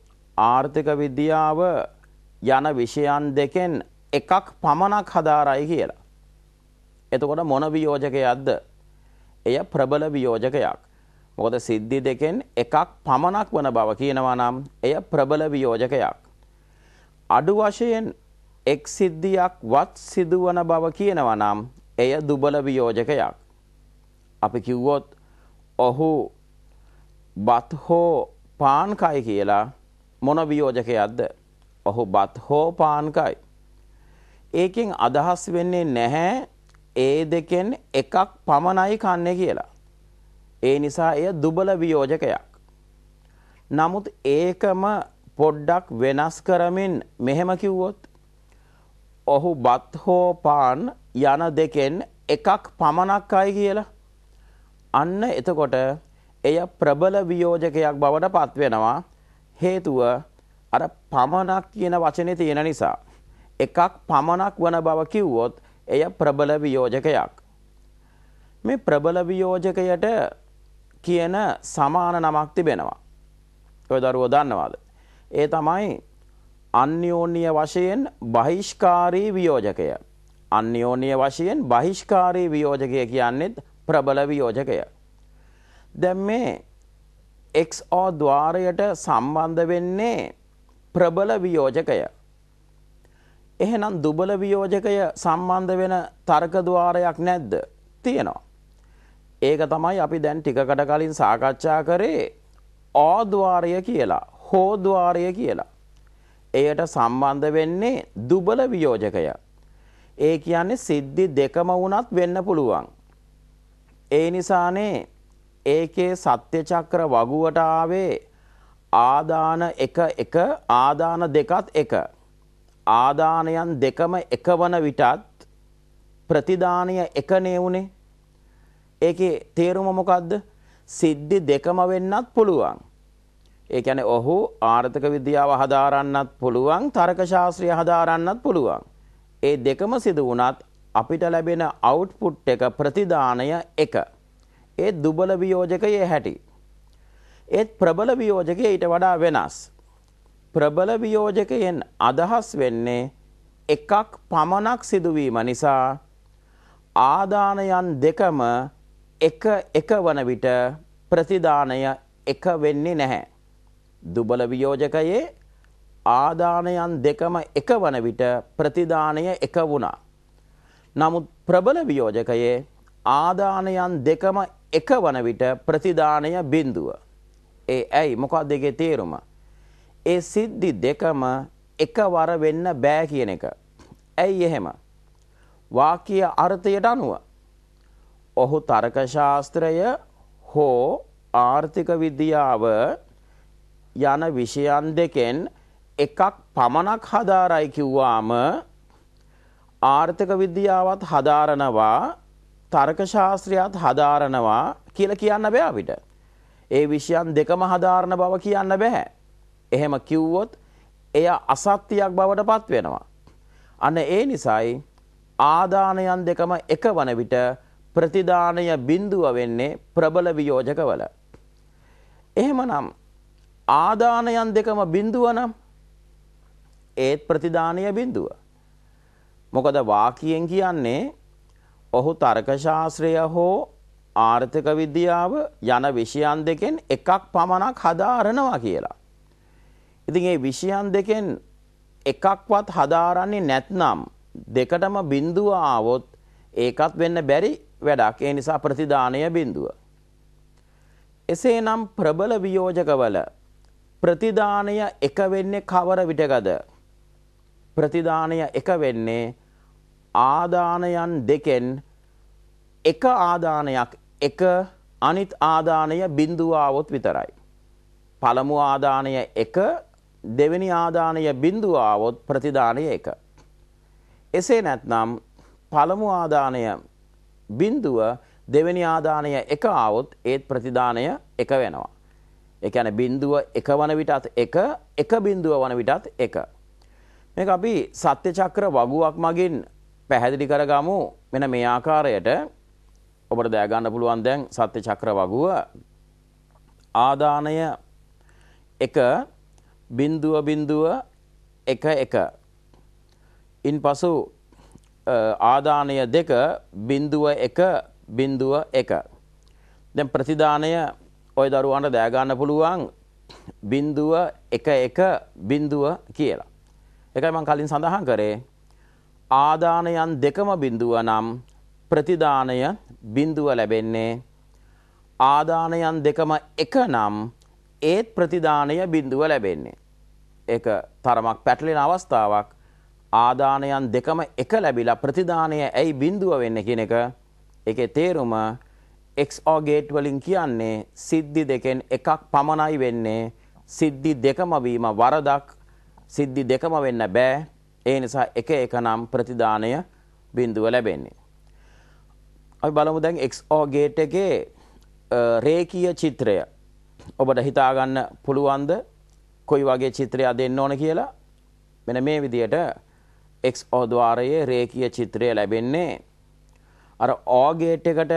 ආර්ථික විද්‍යාව යන විෂයන් දෙකෙන් එකක් පමණක් හදාරයි කියලා. එතකොට මොන වියෝජකයක්ද? එය ප්‍රබල වියෝජකයක්. මොකද සිද්ධි දෙකෙන් එකක් පමණක් වන බව කියනවා නම් එය ප්‍රබල වියෝජකයක්. අඩු වශයෙන් එක් සිද්ධියක් වත් සිදුවන බව කියනවා නම් එය දුබල වියෝජකයක්. අපි කිව්වොත් ඔහු බත් හෝ පාන්කයි කියලා මොන වියෝජකයක්ද? ඔහු බත් හෝ පාන්කයි. ඒකෙන් අදහස් වෙන්නේ නැහැ ඒ දෙකෙන් එකක් පමණයි කන්නේ කියලා. ඒ නිසා එය දුබල වියෝජකයක්. නමුත් ඒකම පොඩ්ඩක් වෙනස් කරමින් මෙහෙම කිව්වොත් ඔහු බත් හෝ පාන් යන දෙකෙන් එකක් පමණක් අයි කියලා. අන්න එතකොට එය ප්‍රබල වියෝජකයක් බවට පත්වෙනවා හේතුව අර පමණක් කියන වචනේ තියෙන නිසා. එකක් පමණක් වන බව කිව්වොත් එය ප්‍රබල වියෝජකයක්. මේ ප්‍රබල වියෝජකයට කියන සමාන නමක් තිබෙනවා. ඔය දරුවෝ දන්නවාද? ඒ තමයි අන්‍යෝන්‍ය වශයෙන් බහිෂ්කාරී වියෝජකය. අන්‍යෝන්‍ය වශයෙන් බහිෂ්කාරී වියෝජකය කියන්නේත් ප්‍රබල වියෝජකය. දැන් මේ XO ద్వාරයට සම්බන්ධ වෙන්නේ ප්‍රබල වියෝජකය. එහෙනම් දුබල වියෝජකය සම්බන්ධ වෙන තර්ක ద్వාරයක් නැද්ද? තියෙනවා. ඒක තමයි අපි දැන් ටිකකට කලින් සාකච්ඡා කරේ ඕ ద్వාරය කියලා, හෝ ద్వාරය කියලා. එයට සම්බන්ධ වෙන්නේ දුබල වියෝජකය. ඒ කියන්නේ සිද්ධි දෙකම වුණත් වෙන්න පුළුවන්. ඒ නිසානේ ඒකේ සත්‍ය චක්‍ර වගුවට ආවේ ආදාන එක එක ආදාන දෙකත් එක ආදානයන් දෙකම එකවන විටත් ප්‍රතිදානය එකනේ උනේ ඒකේ තේරුම මොකද්ද සිද්ධි දෙකම වෙන්නත් පුළුවන් ඒ කියන්නේ ඔහු ආර්ථික විද්‍යාව හදාරන්නත් පුළුවන් තර්ක ශාස්ත්‍රය හදාරන්නත් පුළුවන් ඒ දෙකම සිදු වුණත් අපිට ලැබෙන අවුට්පුට් එක ප්‍රතිදානය එක ඒ දුබල වියෝජකයේ හැටි. ඒත් ප්‍රබල වියෝජකය ඊට වඩා වෙනස්. ප්‍රබල වියෝජකයෙන් අදහස් වෙන්නේ එකක් පමණක් සිදුවීම නිසා ආදානයන් දෙකම එක එක වන විට ප්‍රතිදානය එක වෙන්නේ නැහැ. දුබල වියෝජකයේ ආදානයන් දෙකම එක වන විට ප්‍රතිදානය එක වුණා. නමුත් ප්‍රබල වියෝජකයේ ආදානයන් දෙකම එක වන විට ප්‍රතිදානය බිඳුව. ඒ ඇයි මොකක් දෙකේ තේරුම. ඒ සිද්ධි දෙකම එකවර වෙන්න බෑ කියන එක. ඇයි එහෙම. වාකය අර්ථයට අනුව. ඔහු තර්කශාස්ත්‍රය හෝ ආර්ථික විද්‍යාව යන විෂයන් දෙකෙන් එකක් පමණක් හදාරයි කිව්වාම ආර්ථික විද්‍යාවත් හදාරනවා තර්ක ශාස්ත්‍රයත් හදාරනවා කියලා කියන්න බෑ අපිට. ඒ විෂයන් දෙකම හදාරන බව කියන්න බෑ. එහෙම කිව්වොත් එය අසත්‍යයක් බවට පත් වෙනවා. අන්න ඒ නිසායි ආදානයන් දෙකම එක වන විට ප්‍රතිදානය බිඳුව වෙන්නේ ප්‍රබල වියෝජකවල. එහෙමනම් ආදානයන් දෙකම බිඳුව නම් ඒත් ප්‍රතිදානය බිඳුව. මොකද වාකියෙන් කියන්නේ ඔහු තර්කශාස්ත්‍රය හෝ ආර්ථික විද්‍යාව යන විෂයන් දෙකෙන් එකක් පමණක් හදාරනවා කියලා. ඉතින් ඒ විෂයන් දෙකෙන් එකක්වත් හදාරන්නේ නැත්නම් දෙකටම බිඳුව ආවොත් ඒකත් වෙන්න බැරි වැඩක්. ඒ නිසා ප්‍රතිදානය බිඳුව. එසේනම් ප්‍රබල වියෝජකවල ප්‍රතිදානය එක වෙන්නේ කවර විටකද? ප්‍රතිදානය එක වෙන්නේ ආදානයන් දෙකෙන් එක ආදානයක් එක අනිත් ආදානය බිඳුවාවොත් විතරයි. පළමු ආදානය එක දෙවෙනි ආදානය බිඳුවාවොත් ප්‍රතිදානය එක. එසේ නැත්නම් පළමු ආදානය බිඳුව දෙවෙනි ආදානය එක ආවොත් ඒත් ප්‍රතිදානය එක වෙනවා. එකන බින්දුව එක වන විටත් එක එක බින්දුව වන විටත් එක. මේ අපි සත්‍ය චක්‍ර වගුවක් මගින් පැහැදිලි කරගමු මෙන මේ ආකාරයට ඔබට දෑගන්න පුළුවන් දැන් සත්‍ය චක්‍ර වගුව ආදානය එක බින්දුව බින්දුව එක එක ඉන් පසු ආදානය දෙක බින්දුව එක බින්දුව එක දැන් ප්‍රතිදානය ඔය දරුවන්ට දෑගන්න පුළුවන් බින්දුව එක එක බින්දුව කියලා එකයි මං කලින් සඳහන් කරේ ආදානයන් දෙකම බිඳුව නම් ප්‍රතිදානය බිඳුව ලැබෙන්නේ ආදානයන් දෙකම එක නම් ඒත් ප්‍රතිදානය බිඳුව ලැබෙන්නේ. එක තරමක් පැටලෙන අවස්ථාවක් ආදානයන් දෙකම එක ලැබිලා ප්‍රතිදානය ඇයි බිඳුව වෙන්න කියන එක එක තේරුම එක්ෝගේට් වලින් කියන්නේ සිද්ධි දෙකෙන් එකක් පමණයි වෙන්නේ සිද්ධි දෙකමවීම වරදක් සිද්ධි දෙකම වෙන්න බෑ ඒ නිසා එක එක නම් ප්‍රතිදානය බිඳුව ලැබෙන්නේ. අපි බලමු දැන් XO ගේට් එකේ රේඛීය චිත්‍රය ඔබට හිතා ගන්න පුළුවන්ද කොයි වගේ චිත්‍රයක් දෙන්න ඕන කියලා? මෙන්න මේ විදියට XO ద్వාරයේ රේඛීය චිත්‍රය ලැබෙන්නේ අර O ගේට් එකට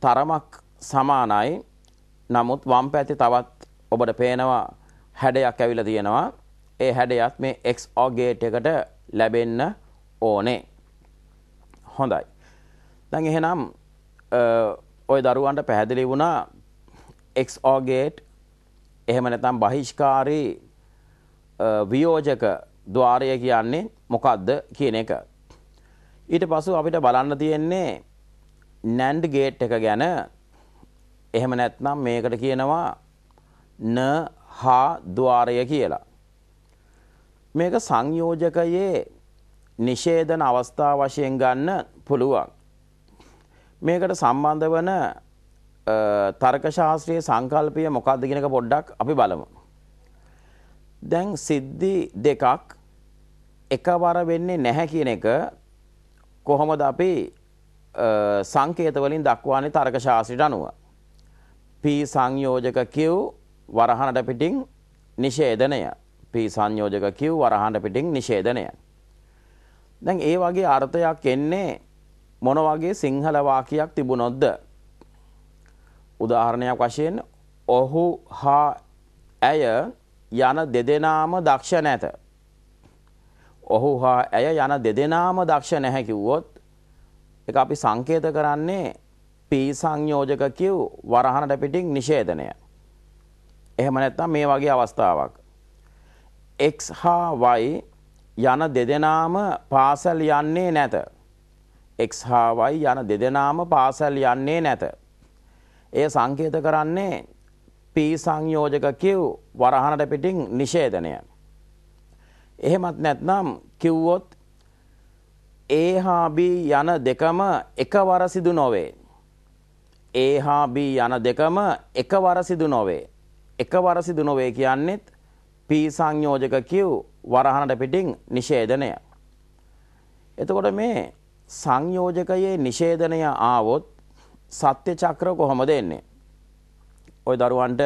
තරමක් සමානයි. නමුත් වම් පැත්තේ තවත් ඔබට පේනවා හැඩයක් ඇවිල්ලා තියෙනවා. ඒ හැඩයත් මේ X OR ගේට් එකට ලැබෙන්න ඕනේ. හොඳයි. දැන් එහෙනම් ওই දරුවන්ට පැහැදිලි වුණා X OR ගේට් එහෙම නැත්නම් බහිෂ්කාරී වියෝජක ద్వාරය කියන්නේ මොකක්ද කියන එක. ඊට පස්සේ අපිට බලන්න තියෙන්නේ NAND ගේට් එක ගැන එහෙම නැත්නම් මේකට කියනවා න හා ద్వාරය කියලා. මේක සංයෝජකයේ නිෂේධන අවස්ථා වශයෙන් ගන්න පුළුවන්. මේකට සම්බන්ධ වන තර්ක ශාස්ත්‍රයේ සංකල්පය මොකක්ද කියන එක පොඩ්ඩක් අපි බලමු. දැන් සිද්ධි දෙකක් එකවර වෙන්නේ නැහැ කියන එක කොහොමද අපි සංකේත වලින් දක්වන්නේ තර්ක ශාස්ත්‍රයට අනුව. P සංයෝජක Q වරහනට පිටින් නිෂේධනය පි සංයෝජක කිව් වරහන් පිටින් නිෂේධනය. දැන් ඒ වගේ අර්ථයක් එන්නේ මොන වගේ සිංහල වාක්‍යයක් තිබුණොත්ද? උදාහරණයක් වශයෙන් ඔහු හා ඇය යන දෙදෙනාම දක්ෂ නැත. ඔහු හා ඇය යන දෙදෙනාම දක්ෂ නැහැ කිව්වොත් ඒක අපි සංකේත කරන්නේ පී සංයෝජක කිව් වරහනට පිටින් නිෂේධනය. එහෙම නැත්නම් මේ වගේ අවස්ථාවක්. x හා y යන දෙදෙනාම පාසල් යන්නේ නැත. x හා y යන දෙදෙනාම පාසල් යන්නේ නැත. එය සංකේත කරන්නේ p සංයෝජක q වරහනට පිටින් නිෂේධනය. එහෙමත් නැත්නම් කිව්වොත් a හා b යන දෙකම එකවර සිදු නොවේ. a හා b යන දෙකම එකවර සිදු නොවේ. එකවර සිදු නොවේ කියන්නේත් පී සංයෝජක කිව් වරහනට පිටින් නිෂේධනය. එතකොට මේ සංයෝජකයේ නිෂේධනය ආවොත් සත්‍ය චක්‍ර කොහොමද එන්නේ? ওই දරුවන්ට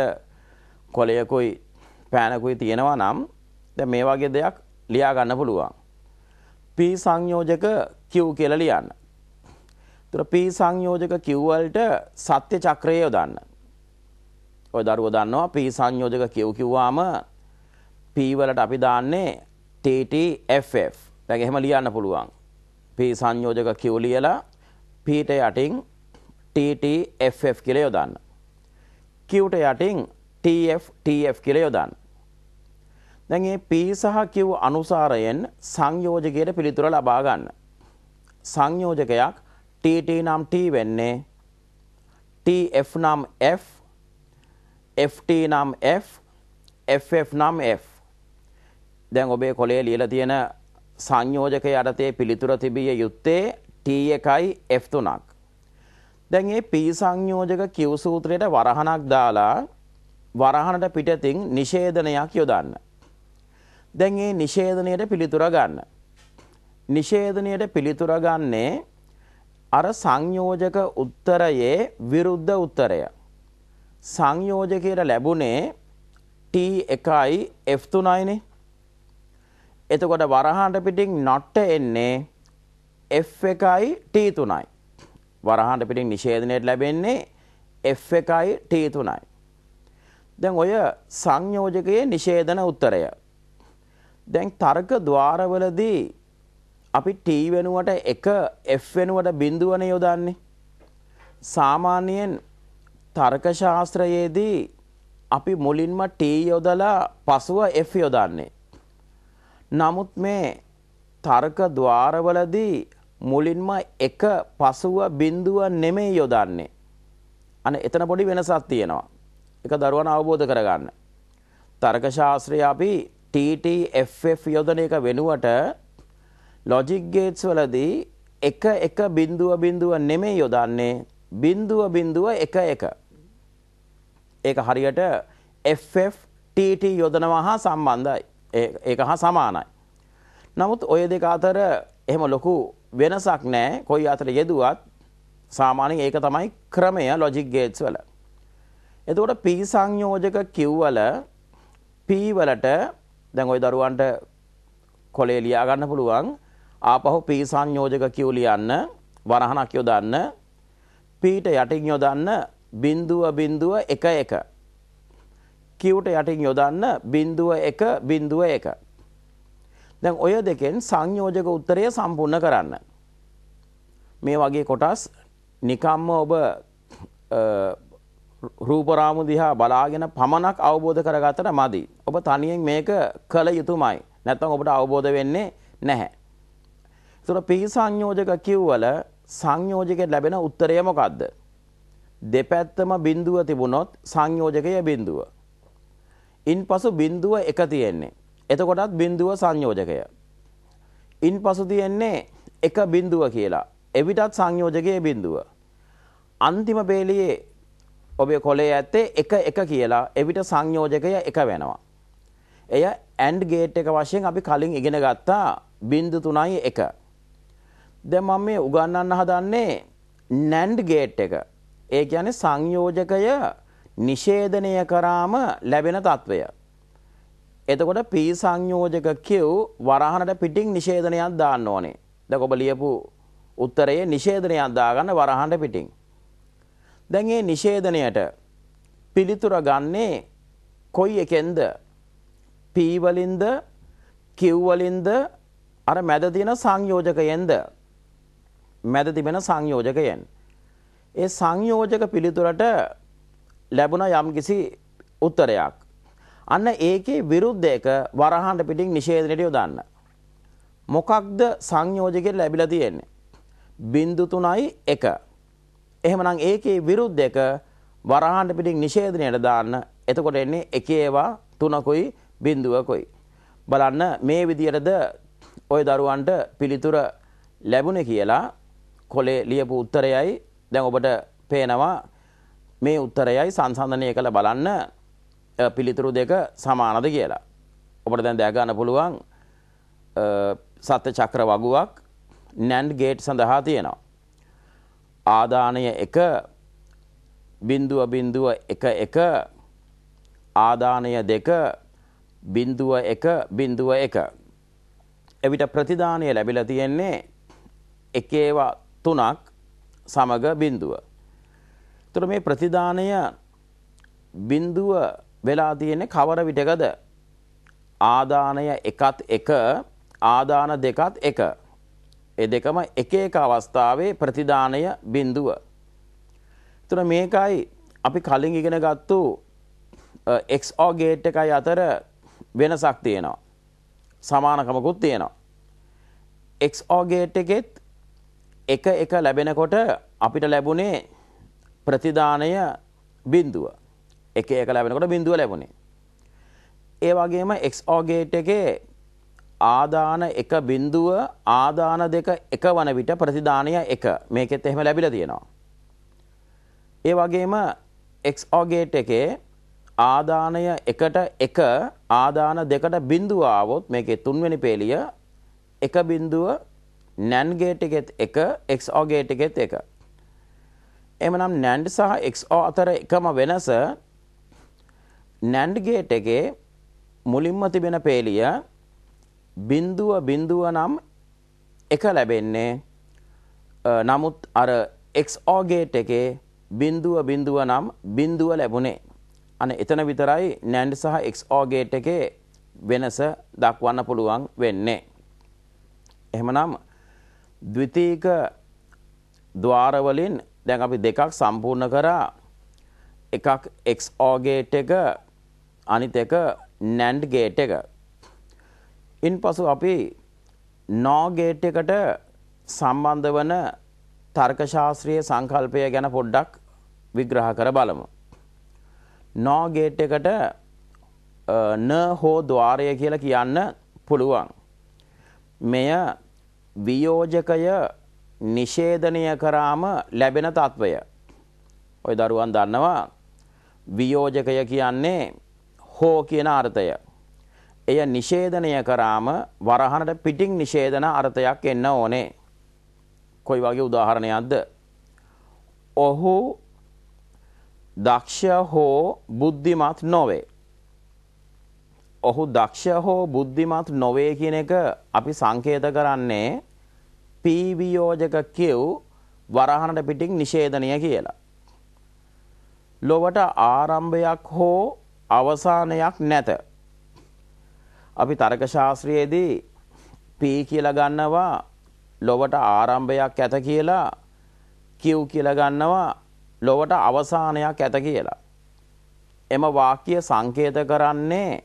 කොලයකුයි පෑනකුයි තියෙනවා නම් දැන් මේ වගේ දෙයක් ලියා ගන්න පුළුවන්. පී සංයෝජක කිව් කියලා ලියන්න. ඒතර පී සංයෝජක කිව් වලට සත්‍ය චක්‍රය යොදන්න. ওই දරුවෝ දන්නවා පී සංයෝජක කිව් කිව්වාම P වලට අපි දාන්නේ TTFF. දැන් එහෙම ලියන්න පුළුවන්. P සංයෝජක Q ලියලා P ට යටින් TTFF කියලා යොදන්න. Q ට යටින් TF TF කියලා යොදන්න. දැන් මේ P සහ Q අනුසාරයෙන් සංයෝජකයට පිළිතුර ලබා ගන්න. සංයෝජකයක් TT නම් T වෙන්නේ TF නම් F FT නම් F FF නම් F දැන් ඔබේ කොලේ ලියලා තියෙන සංයෝජක යටතේ පිළිතුර තිබිය යුත්තේ T1යි F3ක්. දැන් මේ P සංයෝජක Q සූත්‍රයට වරහණක් දාලා වරහණට පිටතින් නිෂේධනයක් යොදන්න. දැන් මේ නිෂේධනයට පිළිතුර ගන්න. නිෂේධනයට පිළිතුර ගන්නේ අර සංයෝජක උත්තරයේ විරුද්ධ උත්තරය. සංයෝජකයට ලැබුණේ T1යි F3යිනේ. එතකොට වරහාට පිටින් නොට්ට එන්නේ F එකයි T3යි. වරහාට පිටින් නිෂේධනයට ලැබෙන්නේ F එකයි T3යි. දැන් ඔය සංයෝජකයේ නිෂේධන උත්තරය. දැන් තර්ක ద్వාරවලදී අපි T වෙනුවට 1 F වෙනුවට බිඳුවනේ යොදන්නේ. සාමාන්‍යයෙන් තර්ක ශාස්ත්‍රයේදී අපි මුලින්ම T යොදලා පසුව F යොදන්නේ. නමුත් මේ තර්ක ద్వාරවලදී මුලින්ම එක පසුව බිඳුව නෙමෙයි යොදන්නේ. අනේ එතන පොඩි වෙනසක් තියෙනවා. ඒක දරුවන් අවබෝධ කරගන්න. තර්ක ශාස්ත්‍රය අපි TTFF යොදන එක වෙනුවට ලොජික් ගේට්ස් වලදී එක එක බිඳුව බිඳුව නෙමෙයි යොදන්නේ බිඳුව බිඳුව එක එක. ඒක හරියට FFTT යොදනවා හා සම්බන්ධයි. ඒක හා සමානයි. නමුත් ඔය දෙක අතර එහෙම ලොකු වෙනසක් නැහැ. කොයි අතර යෙදුවත් සාමාන්‍යයෙන් ඒක තමයි ක්‍රමය ලොජික් ගේට්ස් වල. එතකොට P සංයෝජක Q වල P වලට දැන් ওই දරුවන්ට කොලේ ලියා ගන්න පුළුවන්. ආපහු P සංයෝජක Q ලියන්න වරහණක් යොදන්න Pට යටින් යොදන්න බිඳුව බිඳුව 1 1 කිව්වට යටින් යොදන්න බිඳුව එක බිඳුව එක. දැන් ඔය දෙකෙන් සංයෝජක උත්තරය සම්පූර්ණ කරන්න. මේ වගේ කොටස් නිකම්ම ඔබ රූපරාමු දිහා බලාගෙන පමණක් අවබෝධ කරගත්තට මදි. ඔබ තනියෙන් මේක කළ යුතුමයි. නැත්නම් ඔබට අවබෝධ වෙන්නේ නැහැ. ඒතර පිහි සංයෝජක කිව්වල සංයෝජකයට ලැබෙන උත්තරය මොකද්ද? දෙපැත්තම බිඳුව තිබුණොත් සංයෝජකය බිඳුව. ඉන්පසු බිඳුව එක තියෙන්නේ. එතකොටත් බිඳුව සංයෝජකය. ඉන්පසු තියෙන්නේ එක බිඳුව කියලා. එවිටත් සංයෝජකයේ බිඳුව. අන්තිම බේලියේ ඔබේ කොලේ ඇත්තේ එක එක කියලා එවිට සංයෝජකය එක වෙනවා. එය ඇන්ඩ් ගේට් එක වශයෙන් අපි කලින් ඉගෙන ගත්තා බින්දු තුනයි එක. දැන් මම මේ උගන්වන්න හදන්නේ නැන්ඩ් ගේට් එක. ඒ කියන්නේ සංයෝජකය නිෂේධනය කරාම ලැබෙන తත්වය. එතකොට පී සංයෝජක Q වරහනට පිටින් නිෂේධනයක් දාන්න ඕනේ. දැන් ඔබ ලියපු උත්තරයේ නිෂේධනයක් දාගන්න වරහනට පිටින්. දැන් මේ නිෂේධනයට පිළිතුර ගන්නේ කොයි එකෙන්ද? P වලින්ද Q වලින්ද අර මැද තියෙන සංයෝජකයෙන්ද? මැද තිබෙන සංයෝජකයෙන්. ඒ සංයෝජක පිළිතුරට ලැබුණ යම්කිසි උත්තරයක්. අන්න ඒකේ විරුද්ධයක වරහන්ට පිටින් නිෂේධනයට යොදන්න. මොකක්ද සංයෝජකයට ලැබිලා තියෙන්නේ? බිඳු 3යි 1. එහෙමනම් ඒකේ විරුද්ධයක වරහන්ට පිටින් නිෂේධනයට දාන්න. එතකොට එන්නේ 1 ඒවා 3කුයි බිඳුවකුයි. බලන්න මේ විදියටද ওই දරුවන්ට පිළිතුර ලැබුණේ කියලා කොලේ ලියපු උත්තරයයි දැන් ඔබට පේනවා මේ උත්තරයයි සංසන්ධනය කළ බලන්න පිළිතුරු දෙක සමානද කියලා. ඔබට දැන් දැගන්න පුළුවන් සත්‍ය චක්‍ර වගුවක් නැන්ඩ් ගේට් සඳහා තියෙනවා. ආදානය එක බින්දුව බින්දුව එක එක ආදානය දෙක බින්දුව එක බින්දුව එක. එවිට ප්‍රතිදානය ලැබිල තියෙන්නේ එකේවා තුනක් සමග බින්දුව. එතකොට මේ ප්‍රතිදානය බිඳුව වෙලා තියෙන්නේ කවර විටකද? ආදානය එකත් එක ආදාන දෙකත් එක. ඒ දෙකම එක එක අවස්ථාවේ ප්‍රතිදානය බිඳුව. එතකොට මේකයි අපි කලින් ඉගෙන ගත්තු XOR ගේට් එකයි අතර වෙනසක් තියෙනවා. සමානකමකුත් තියෙනවා. XOR ගේට් එකෙත් එක එක ලැබෙනකොට අපිට ලැබුණේ ප්‍රතිදානය බින්දුව එක එක ලැබෙනකොට බින්දුව ලැබුණේ. ඒ වගේම XOR ගේට් එකේ ආදාන එක බින්දුව ආදාන දෙක එක වන විට ප්‍රතිදානය එක මේකෙත් එහෙම ලැබිලා තියෙනවා. ඒ වගේම XOR ගේට් එකේ ආදානය එකට එක ආදාන දෙකට බින්දුව ආවොත් මේකේ තුන්වෙනි පේලිය එක බින්දුව NAND ගේට් එකෙත් එක XOR ගේට් එකෙත් එක. එමනම් නැන්ඩ් සහ එක්ෝ අතර එකම වෙනස නැන්ඩ් ගේට් එකේ මුලින්ම තිබෙන පේලිය බින්දුව බින්දුව නම් එක ලැබෙන්නේ නමුත් අර එක්ෝ ගේට් එකේ බින්දුව බින්දුව නම් බින්දුව ලැබුණේ අන එතන විතරයි නැන්ඩ් සහ එක්ෝ ගේට් එකේ වෙනස දක්වන්න පුළුවන් වෙන්නේ. එහෙමනම් ද්විතීක ද්වාරවලින් දැන් අපි දෙකක් සම්පූර්ණ කරා එකක් XOR ගේට් එක අනිත් එක NAND ගේට් එක. ඉන්පසු අපි NOR ගේට් එකට සම්බන්ධ වන තර්කශාස්ත්‍රීය සංකල්පය ගැන පොඩ්ඩක් විග්‍රහ කර බලමු. NOR ගේට් එකට න හෝ ద్వාරය කියලා කියන්න පුළුවන්. මෙය වියෝජකය නිෂේධනය කරාම ලැබෙන තත්වය. ඔය දරුවන් දන්නවා වියෝජකය කියන්නේ හෝ කියන අර්ථය. එය නිෂේධනය කරාම වරහනට පිටින් නිෂේධන අර්ථයක් එන්න ඕනේ. කොයි වගේ උදාහරණයක්ද? ඔහු දක්ෂ හෝ බුද්ධිමත් නොවේ. ඔහු දක්ෂ හෝ බුද්ධිමත් නොවේ කියන එක අපි සංකේත කරන්නේ පීවියෝජක කියව් වරහණට පිටින් නිෂේධනය කියලා. ලොවට ආරම්භයක් හෝ අවසානයක් නැත. අපි තර්ක ශාස්ත්‍රයේදී පී කියලා ගන්නවා ලොවට ආරම්භයක් ඇත කියලා කිව් කියලා ගන්නවා ලොවට අවසානයක් ඇත කියලා. එම වාක්‍ය සංකේත කරන්නේ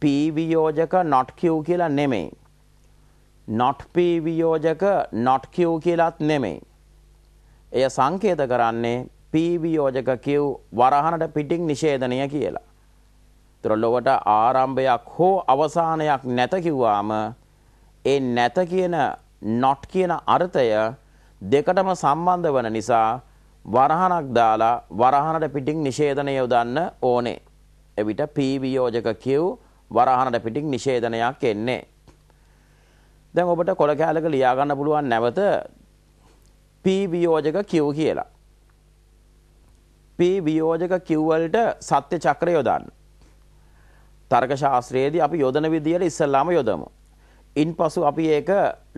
පී වියෝජක not කිව් කියලා නෙමෙයි. නොට්පී වියෝජක නොට් කිව් කියලත් නෙමෙයි. එය සංකේත කරන්නේ පීවියෝජක කිව් වරහනට පිටික් නිෂේධනය කියලා. තුර ලොවට ආරම්භයක් හෝ අවසානයක් නැත කිව්වාම ඒ නැත කියන නොට් කියන අර්ථය දෙකටම සම්බන්ධ වන නිසා වරහනක් දාලා වරහනට පිටික් නිෂේධනය යොදන්න ඕනේ. එවිට පීවියෝජක කිව් වරහනට පිටික් නිෂේධනයක් එන්නේ. දැන් ඔබට කොළ කෑලක ලියාගන්න පුළුවන් නැවත P වියෝජක Q කියලා. P වියෝජක Q වලට සත්‍ය චක්‍රය යොදන්න. තර්ක ශාස්ත්‍රයේදී අපි යොදන විදියට ඉස්සල්ලාම යොදමු. ඉන්පසු අපි ඒක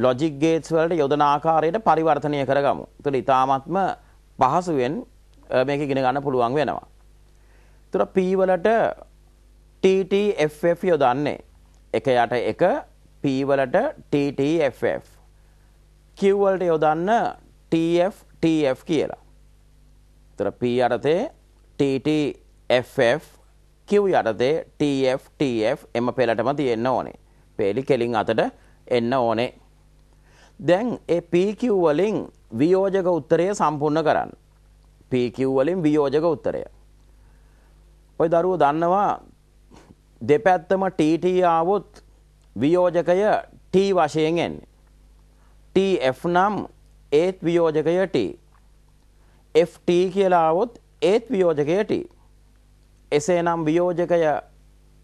ලොජික් ගේට්ස් වලට යොදන ආකාරයට පරිවර්තනය කරගමු. ඒතල ඊටාත්ම පහසුවෙන් මේක ඉගෙන ගන්න පුළුවන් වෙනවා. ඒතර P වලට TTFF යොදන්නේ. එක යට එක P වලට TTFF Q වලට යොදන්න TF TF කියලා. ඒතර P යටතේ TTFF Q යටතේ TF TF එම පෙළටම තියෙන්න ඕනේ. පෙළි කෙලින් අතට එන්න ඕනේ. දැන් ඒ PQ වලින් වියෝජක උත්තරය සම්පූර්ණ කරන්න. PQ වලින් වියෝජක උත්තරය. ඔය දරුවෝ දන්නවා දෙපැත්තම TT ආවොත් වියෝජකය t වශයෙන් එන්නේ. tf නම් ඒත් වියෝජකය t. ft කියලා આવොත් ඒත් වියෝජකය t. එසේනම් වියෝජකය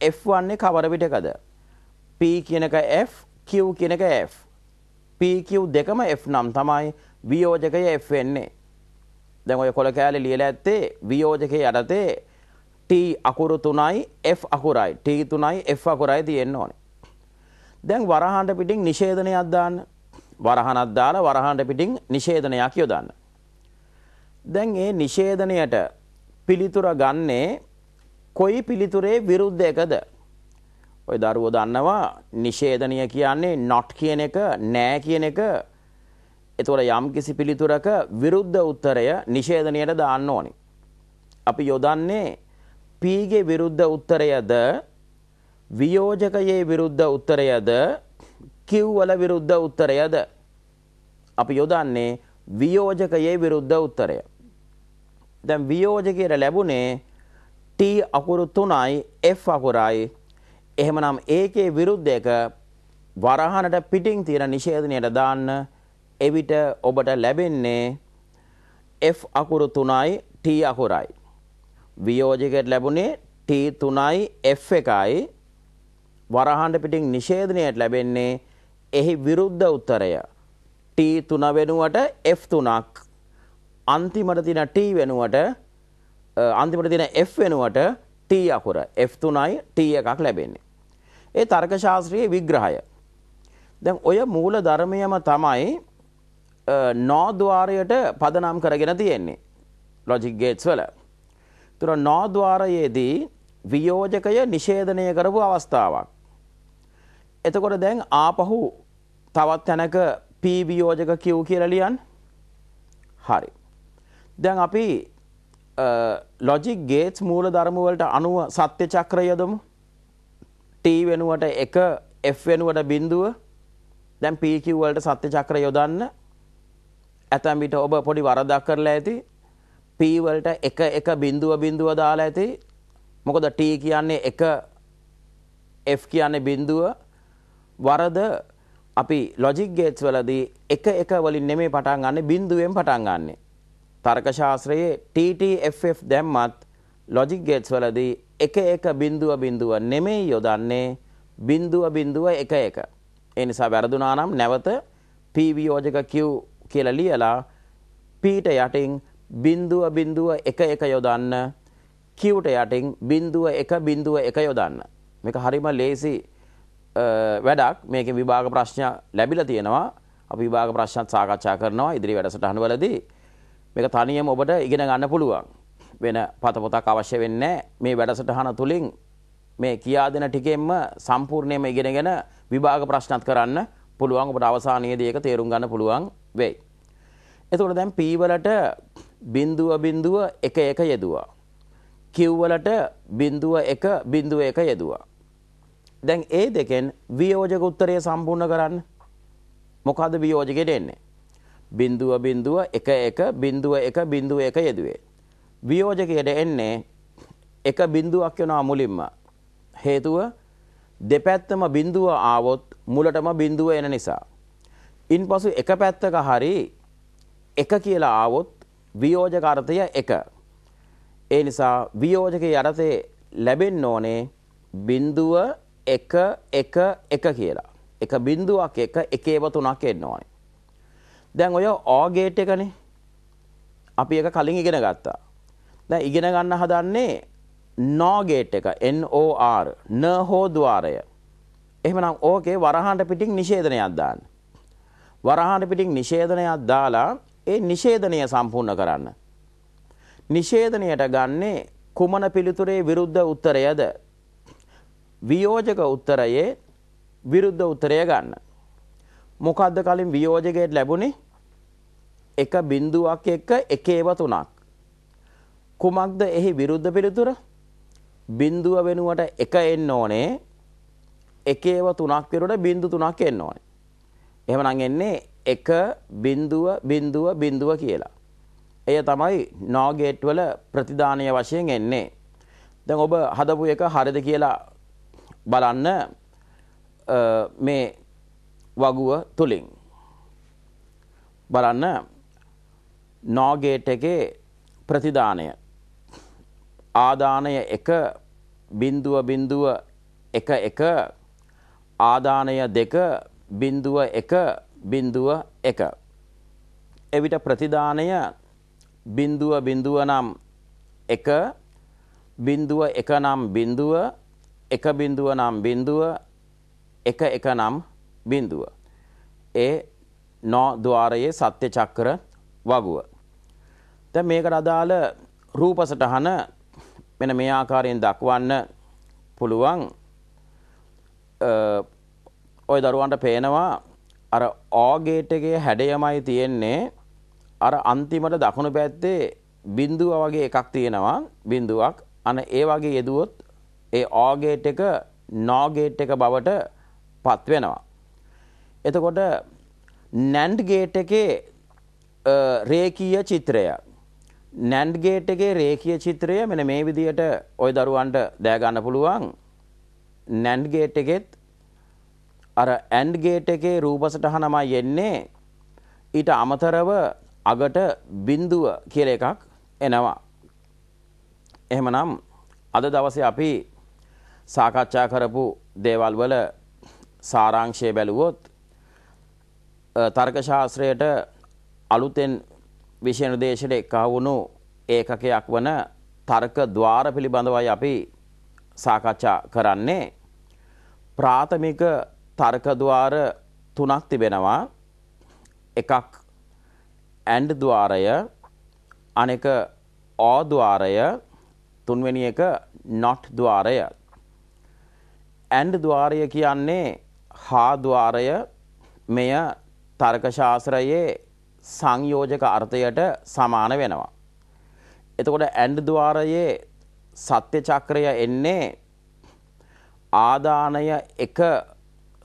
f වන්නේ කවර විටකද? p කියන එක f, q කියන එක f. pq දෙකම f නම් තමයි වියෝජකය f වෙන්නේ. දැන් ඔය කොළ කෑලි ලියලා ඇත්තේ වියෝජකයේ යටතේ t අකුරු 3යි f අකුරයි t 3යි f අකුරයි තියෙන්න ඕනේ. දැන් වරහන්ට පිටින් නිෂේධනයක් දාන්න. වරහනක් දාලා වරහන්ට පිටින් නිෂේධනයක් යොදන්න. දැන් මේ නිෂේධනයට පිළිතුර ගන්නේ කොයි පිළිතුරේ විරුද්ධ එකද? ඔය දරුවෝ දන්නවා නිෂේධනය කියන්නේ not කියන එක නෑ කියන එක. ඒතකොට යම්කිසි පිළිතුරක විරුද්ධ උත්තරය නිෂේධනයට දාන්න ඕනේ. අපි යොදන්නේ P ගේ විරුද්ධ උත්තරයද වියෝජකයේ විරුද්ධ උත්තරයද කිව්වල විරුද්ධ උත්තරයද අපි යොදන්නේ වියෝජකයේ විරුද්ධ උත්තරය. දැන් වියෝජකයට ලැබුණේ T අකුරු 3යි F අකුරයි. එහෙමනම් ඒකේ විරුද්ධ එක වරහනට පිටින් තියෙන නිෂේධනයට දාන්න එවිට ඔබට ලැබෙන්නේ F අකුරු 3යි T අකුරයි. වියෝජකයට ලැබුණේ T 3යි F එකයි වරහන්ඩ පිටින් නිෂේධනයට ලැබෙන්නේ එහි විරුද්ධ උත්තරය T3 වෙනුවට F3ක් අන්තිමට තියෙන T වෙනුවට අන්තිමට තියෙන F වෙනුවට T අකුර F3යි T එකක් ලැබෙන්නේ. ඒ තර්ක ශාස්ත්‍රීය විග්‍රහය. දැන් ඔය මූල ධර්මයම තමයි නෝද්වාරයට පදනම් කරගෙන තියෙන්නේ. ලොජික් ගේට්ස් වල. ඒතර නෝද්වාරයේදී වියෝජකය නිෂේධනය කරපු අවස්ථාවක්. එතකොට දැන් ආපහු තවත් තැනක P වියෝජක Q කියලා ලියන්න. හරි. දැන් අපි ලොජික් ගේට්ස් මූල ධර්ම වලට අනුව සත්‍ය චක්‍රය යදමු. T වෙනුවට 1 F වෙනුවට බිඳුව. දැන් PQ වලට සත්‍ය චක්‍රය යොදන්න. ඇතැම් විට ඔබ පොඩි වරදක් කරලා ඇති. P වලට 1 1 බිඳුව බිඳුව දාලා ඇති. මොකද T කියන්නේ 1 F කියන්නේ බිඳුව වරද අපි ලොජික් ගේට්ස් වලදී එක එක වලින් නෙමෙයි පටන් ගන්නෙ බිඳුවෙන් පටන් ගන්නෙ. තර්ක ශාස්ත්‍රයේ TTFF දැම්මත් ලොජික් ගේට්ස් වලදී එක එක බිඳුව බිඳුව නෙමෙයි යොදන්නේ බිඳුව බිඳුව එක එක. ඒ නිසා වැරදුනා නම් නැවත P වියෝජක Q කියලා ලියලා Pට යටින් බිඳුව බිඳුව එක එක යොදන්න Qට යටින් බිඳුව එක බිඳුව එක යොදන්න. මේක හරිම ලේසි වැඩක් මේක විභාග ප්‍රශ්න ලැබිලා තියෙනවා අපි විභාග ප්‍රශ්නත් සාකච්ඡා කරනවා ඉදිරි වැඩසටහනවලදී මේක තනියම ඔබට ඉගෙන ගන්න පුළුවන් වෙන පත පොතක් අවශ්‍ය වෙන්නේ මේ වැඩසටහන තුලින් මේ කියා දෙන ටිකෙන්ම සම්පූර්ණයෙන්ම ඉගෙනගෙන විභාග ප්‍රශ්නත් කරන්න පුළුවන් ඔබට අවසානයේදී ඒක තේරුම් ගන්න පුළුවන් වෙයි. එතකොට දැන් P වලට බිඳුව බිඳුව 1 1 යෙදුවා. Q වලට බිඳුව 1 බිඳුව 1 යෙදුවා. දැන් ඒ දෙකෙන් වියෝජක උත්තරය සම්පූර්ණ කරන්න මොකද වියෝජකෙට එන්නේ. බිින්දුව බිින්දුව එක එක බිින්දුව එක බිින්දුව එක යෙදුවේ. වියෝජකයට එන්නේ එක බිින්දුවක් යොනා මුලින්ම. හේතුව දෙපැත්තම බිින්දුව ආවොත් මුලටම බිින්දුව එන නිසා. ඉන් පසු එක පැත්තක හරි එක කියලා ආවොත් වියෝජකර්ථය එක. ඒ නිසා වියෝජක යරතේ ලැබෙන් ඕනේ බිින්දුව එක එක එක කියලා. එක බිඳුවක් එක එකේව තුනක් එන්න ඕනේ. දැන් ඔය OR ගේට් එකනේ. අපි එක කලින් ඉගෙන ගත්තා. දැන් ඉගෙන ගන්න හදන්නේ NOR ගේට් එක N O R න හෝ ద్వාරය. එහෙමනම් ඕකේ වරහාන්ට පිටින් නිෂේධනයක් දාන්න. වරහාන්ට පිටින් නිෂේධනයක් දාලා ඒ නිෂේධනය සම්පූර්ණ කරන්න. නිෂේධනයට ගන්නේ කුමන පිළිතුරේ විරුද්ධ උත්තරයද වියෝජක උත්තරයේ විරුද්ධ උත්තරය ගන්න. මොකද්ද කලින් වියෝජකයට ලැබුණේ? එක බිඳුවක් එක්ක එකේව තුනක්. කුමක්ද එහි විරුද්ධ පිළිතුර? බිඳුව වෙනුවට එක එන්න ඕනේ. එකේව තුනක් වෙනුවට බිඳු තුනක් එන්න ඕනේ. එහෙමනම් එන්නේ එක බිඳුව බිඳුව බිඳුව කියලා. එය තමයි නෝගේට් වල ප්‍රතිදානය වශයෙන් එන්නේ. දැන් ඔබ හදපු එක හරිද කියලා බලන්න මේ වගුව තුලින් බලන්න නෝගේට් එකේ ප්‍රතිදානය ආදානය එක බින්දුව බින්දුව එක එක ආදානය දෙක බින්දුව එක බින්දුව එක එවිට ප්‍රතිදානය බින්දුව බින්දුව නම් එක බින්දුව එක නම් බින්දුව එක බිඳුව නම් බිඳුව එක එක නම් බිඳුව. ඒ නෝ ద్వාරයේ සත්‍ය චක්‍ර වගුව. දැන් මේකට අදාළ රූප සටහන මෙන්න මේ ආකාරයෙන් දක්වන්න පුළුවන්. ඔය දරුවන්ට පේනවා අර ඕ ගේට් එකේ හැඩයමයි තියෙන්නේ අර අන්තිමට දකුණු පැත්තේ බිඳුව වගේ එකක් තියෙනවා බිඳුවක් අන ඒ වගේ යෙදුවොත් ඒ OR ගේට් එක NOR ගේට් එක බවට පත් වෙනවා. එතකොට NAND ගේට් එකේ රේඛීය චිත්‍රය නැන්ඩ් ගේට් එකේ රේඛීය චිත්‍රය මෙන්න මේ විදිහට ওই දරුවන්ට දෑ ගන්න පුළුවන් නැන්ඩ් ගේට් එකෙත් අර ඇන්ඩ් ගේට් එකේ රූපසටහනමයි එන්නේ ඊට අමතරව අගට බිඳුව කියලා එකක් එනවා එහෙමනම් අද දවසේ අපි සාකච්ඡා කරපු දේවල් වල සාරාංශය බැලුවොත් තර්ක ශාස්ත්‍රයට අලුතෙන් විෂය නිර්දේශයට එකවුණු ඒකකයක් වන තර්ක ద్వාර පිළිබඳවයි අපි සාකච්ඡා කරන්නේ ප්‍රාථමික තර්ක ద్వාර තුනක් තිබෙනවා එකක් ඇන්ඩ් ద్వාරය අනෙක ඕ ద్వාරය තුන්වෙනි එක නොට් ద్వාරය ඇන්ඩ් ద్వාරය කියන්නේ හා ద్వාරය මෙය තර්ක ශාස්ත්‍රයේ සංයෝජක අර්ථයට සමාන වෙනවා. එතකොට ඇන්ඩ් ద్వාරයේ සත්‍ය චක්‍රය එන්නේ ආදානය 1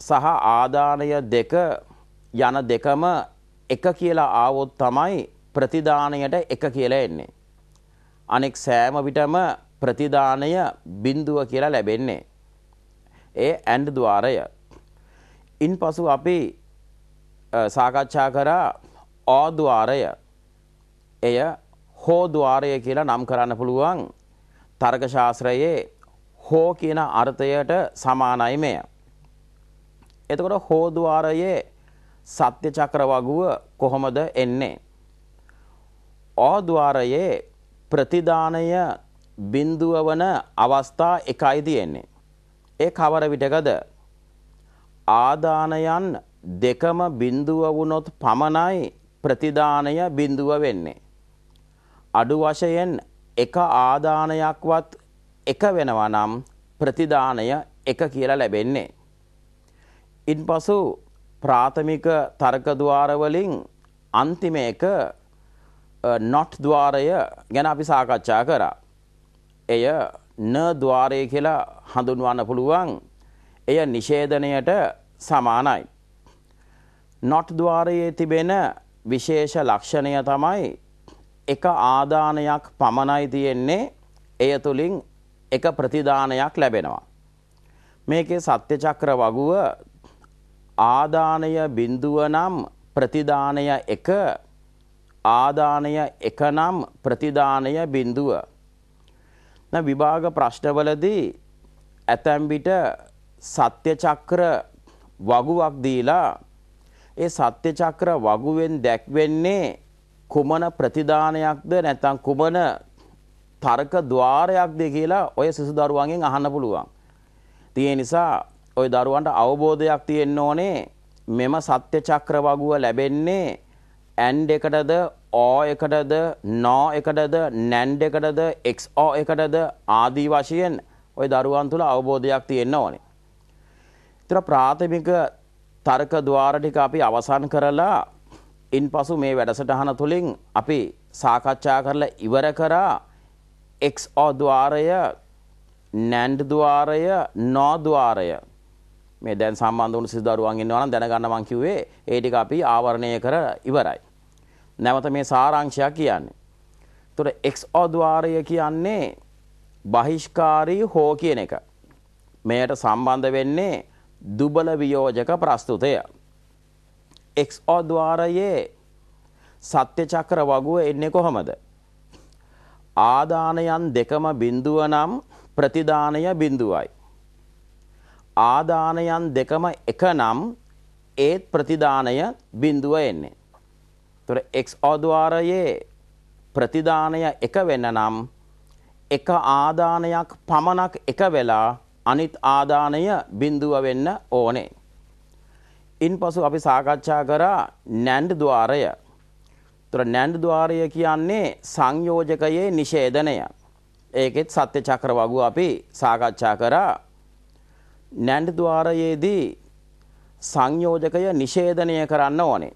සහ ආදානය 2 යන දෙකම එක කියලා ආවොත් තමයි ප්‍රතිදානයට එක කියලා එන්නේ. අනෙක් සෑම විටම ප්‍රතිදානය බිඳුව කියලා ලැබෙන්නේ. ඒ ඇන්ඩ් ద్వාරය. ඉන් පසු අපි සාකච්ඡා කරා ඕ ద్వාරය. එය හෝ ద్వාරය කියලා නම් කරන්න පුළුවන් තර්ක ශාස්ත්‍රයේ හෝ කියන අර්ථයට සමානයි මෙය. එතකොට හෝ ద్వාරයේ සත්‍ය චක්‍ර වගුව කොහොමද එන්නේ? ඕ ద్వාරයේ ප්‍රතිදානය බිඳුව වන අවස්ථා එකයි තියෙන්නේ. ඒ කවර විටකද ආදානයන් දෙකම බිඳුව වුණොත් පමණයි ප්‍රතිදානය බිඳුව වෙන්නේ. අඩු වශයෙන් එක ආදානයක්වත් එක වෙනවා නම් ප්‍රතිදානය එක කියලා ලැබෙන්නේ. ඉන්පසු ප්‍රාථමික තර්ක ద్వාර වලින් අන්තිම එක not ద్వාරය ගැන අපි සාකච්ඡා කරා. එය න ద్వාරය කියලා හඳුන්වන්න පුළුවන්. එය නිෂේධණයට සමානයි. නොට් ద్వාරයේ තිබෙන විශේෂ ලක්ෂණය තමයි එක ආදානයක් පමණයි තියෙන්නේ. එය තුලින් එක ප්‍රතිදානයක් ලැබෙනවා. මේකේ සත්‍ය චක්‍ර වගුව ආදානය බිඳුව නම් ප්‍රතිදානය එක ආදානය එක නම් ප්‍රතිදානය බිඳුව විභාග ප්‍රශ්නවලදී ඇතැම් විට සත්‍ය චක්‍ර වගුවක් දීලා ඒ සත්‍ය චක්‍ර වගුවෙන් දැක්වෙන්නේ කුමන ප්‍රතිදානයක්ද නැත්නම් කුමන තර්ක ద్వාරයක්ද කියලා ඔය සිසු දරුවන්ගෙන් අහන්න පුළුවන්. ඒ නිසා ওই දරුවන්ට අවබෝධයක් තියෙන්න ඕනේ මෙම සත්‍ය චක්‍ර වගුව ලැබෙන්නේ ඇන්ඩ් එකටද ඕ එකටද නෝ එකටද නැන්ඩ් එකටද එක්ෝ එකටද ආදී වශයෙන් ඔය දරුවන් තුළ අවබෝධයක් තියෙන්න ඕනේ. තර ප්‍රාථමික තර්ක දවාරටික අපි අවසන් කරලා ඉන් පසු මේ වැඩසටහන තුළින් අපි සාකච්ඡා කරලා ඉවර කරා එක්ෝ දවාරය නැන්ඩ් දවාරය නෝදවාරය මේ දැන් සම්බන්ධ වුණු සිසු දරුවන් ඉන්නවනම් දැනගන්න මං කිව්වේ ඒ ටික අපි ආවරණය කර ඉවරයි. නැවත මේ සාරාංශයක් කියන්නේ. එතකොට x ද්වාරය කියන්නේ බහිෂ්කාරී හෝ කියන එක. මෙයට සම්බන්ධ වෙන්නේ දුබල වියෝජක ප්‍රස්තුතය. x ද්වාරයේ සත්‍ය චක්‍ර වගුව එන්නේ කොහොමද? ආදානයන් දෙකම බිඳුව නම් ප්‍රතිදානය බිඳුවයි. ආදානයන් දෙකම එක නම් ඒත් ප්‍රතිදානය බිඳුව එන්නේ. තොර එක් ආධවාරයේ ප්‍රතිධානය එක වෙන්න නම් එක ආධානයක් පමණක් එක වෙලා අනිත් ආධානය බිඳුව වෙන්න ඕනේ. ඉන් පසු අපි සාකච්ඡා කරා නැන්ඩ දවාරය තුර නැන්ඩ දවාරය කියන්නේ සංයෝජකයේ නිශේධනය. ඒකෙත් සත්‍ය චක්‍ර වගු අපි සාකච්ඡා කරා නැන්ඩ දවාරයේදී සංයෝජකය නිශේධනය කරන්න ඕනේ.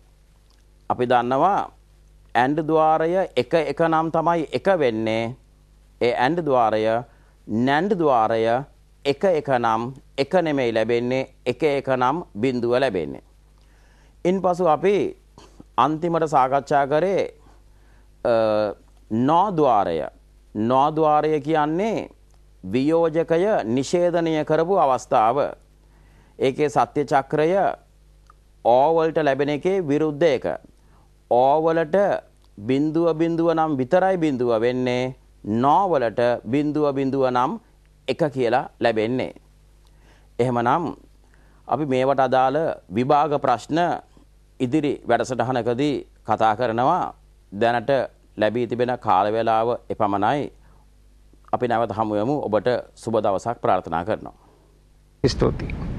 අපි දන්නවා ඇන්ඩ් ద్వාරය එක එක නම් තමයි එක වෙන්නේ. ඒ ඇන්ඩ් ద్వාරය නැන්ඩ් ద్వාරය එක එක නම් එක නෙමෙයි ලැබෙන්නේ එක එක නම් බිඳුව ලැබෙන්නේ. ඉන්පසු අපි අන්තිමට සාකච්ඡා කරේ නෝද්වාරය. නෝද්වාරය කියන්නේ වියෝජකය නිෂේධනය කරපු අවස්ථාව. ඒකේ සත්‍ය චක්‍රය ඕවල්ට ලැබෙන එකේ විරුද්ධ එක. ඕවලට බින්දුව බින්දුව නම් විතරයි බින්දුව වෙන්නේ නෝවලට බින්දුව බින්දුව නම් එක කියලා ලැබෙන්නේ. එහෙමනම් අපි මේවට අදාළ විභාග ප්‍රශ්න ඉදිරි වැඩසටහනකදී කතා කරනවා දැනට ලැබී තිබෙන කාලවේලාව එපමණයි අපි නැවත හමුයමු ඔබට සුබ දවසක් ප්‍රාර්ථනා කරනවා. ස්තුතියි.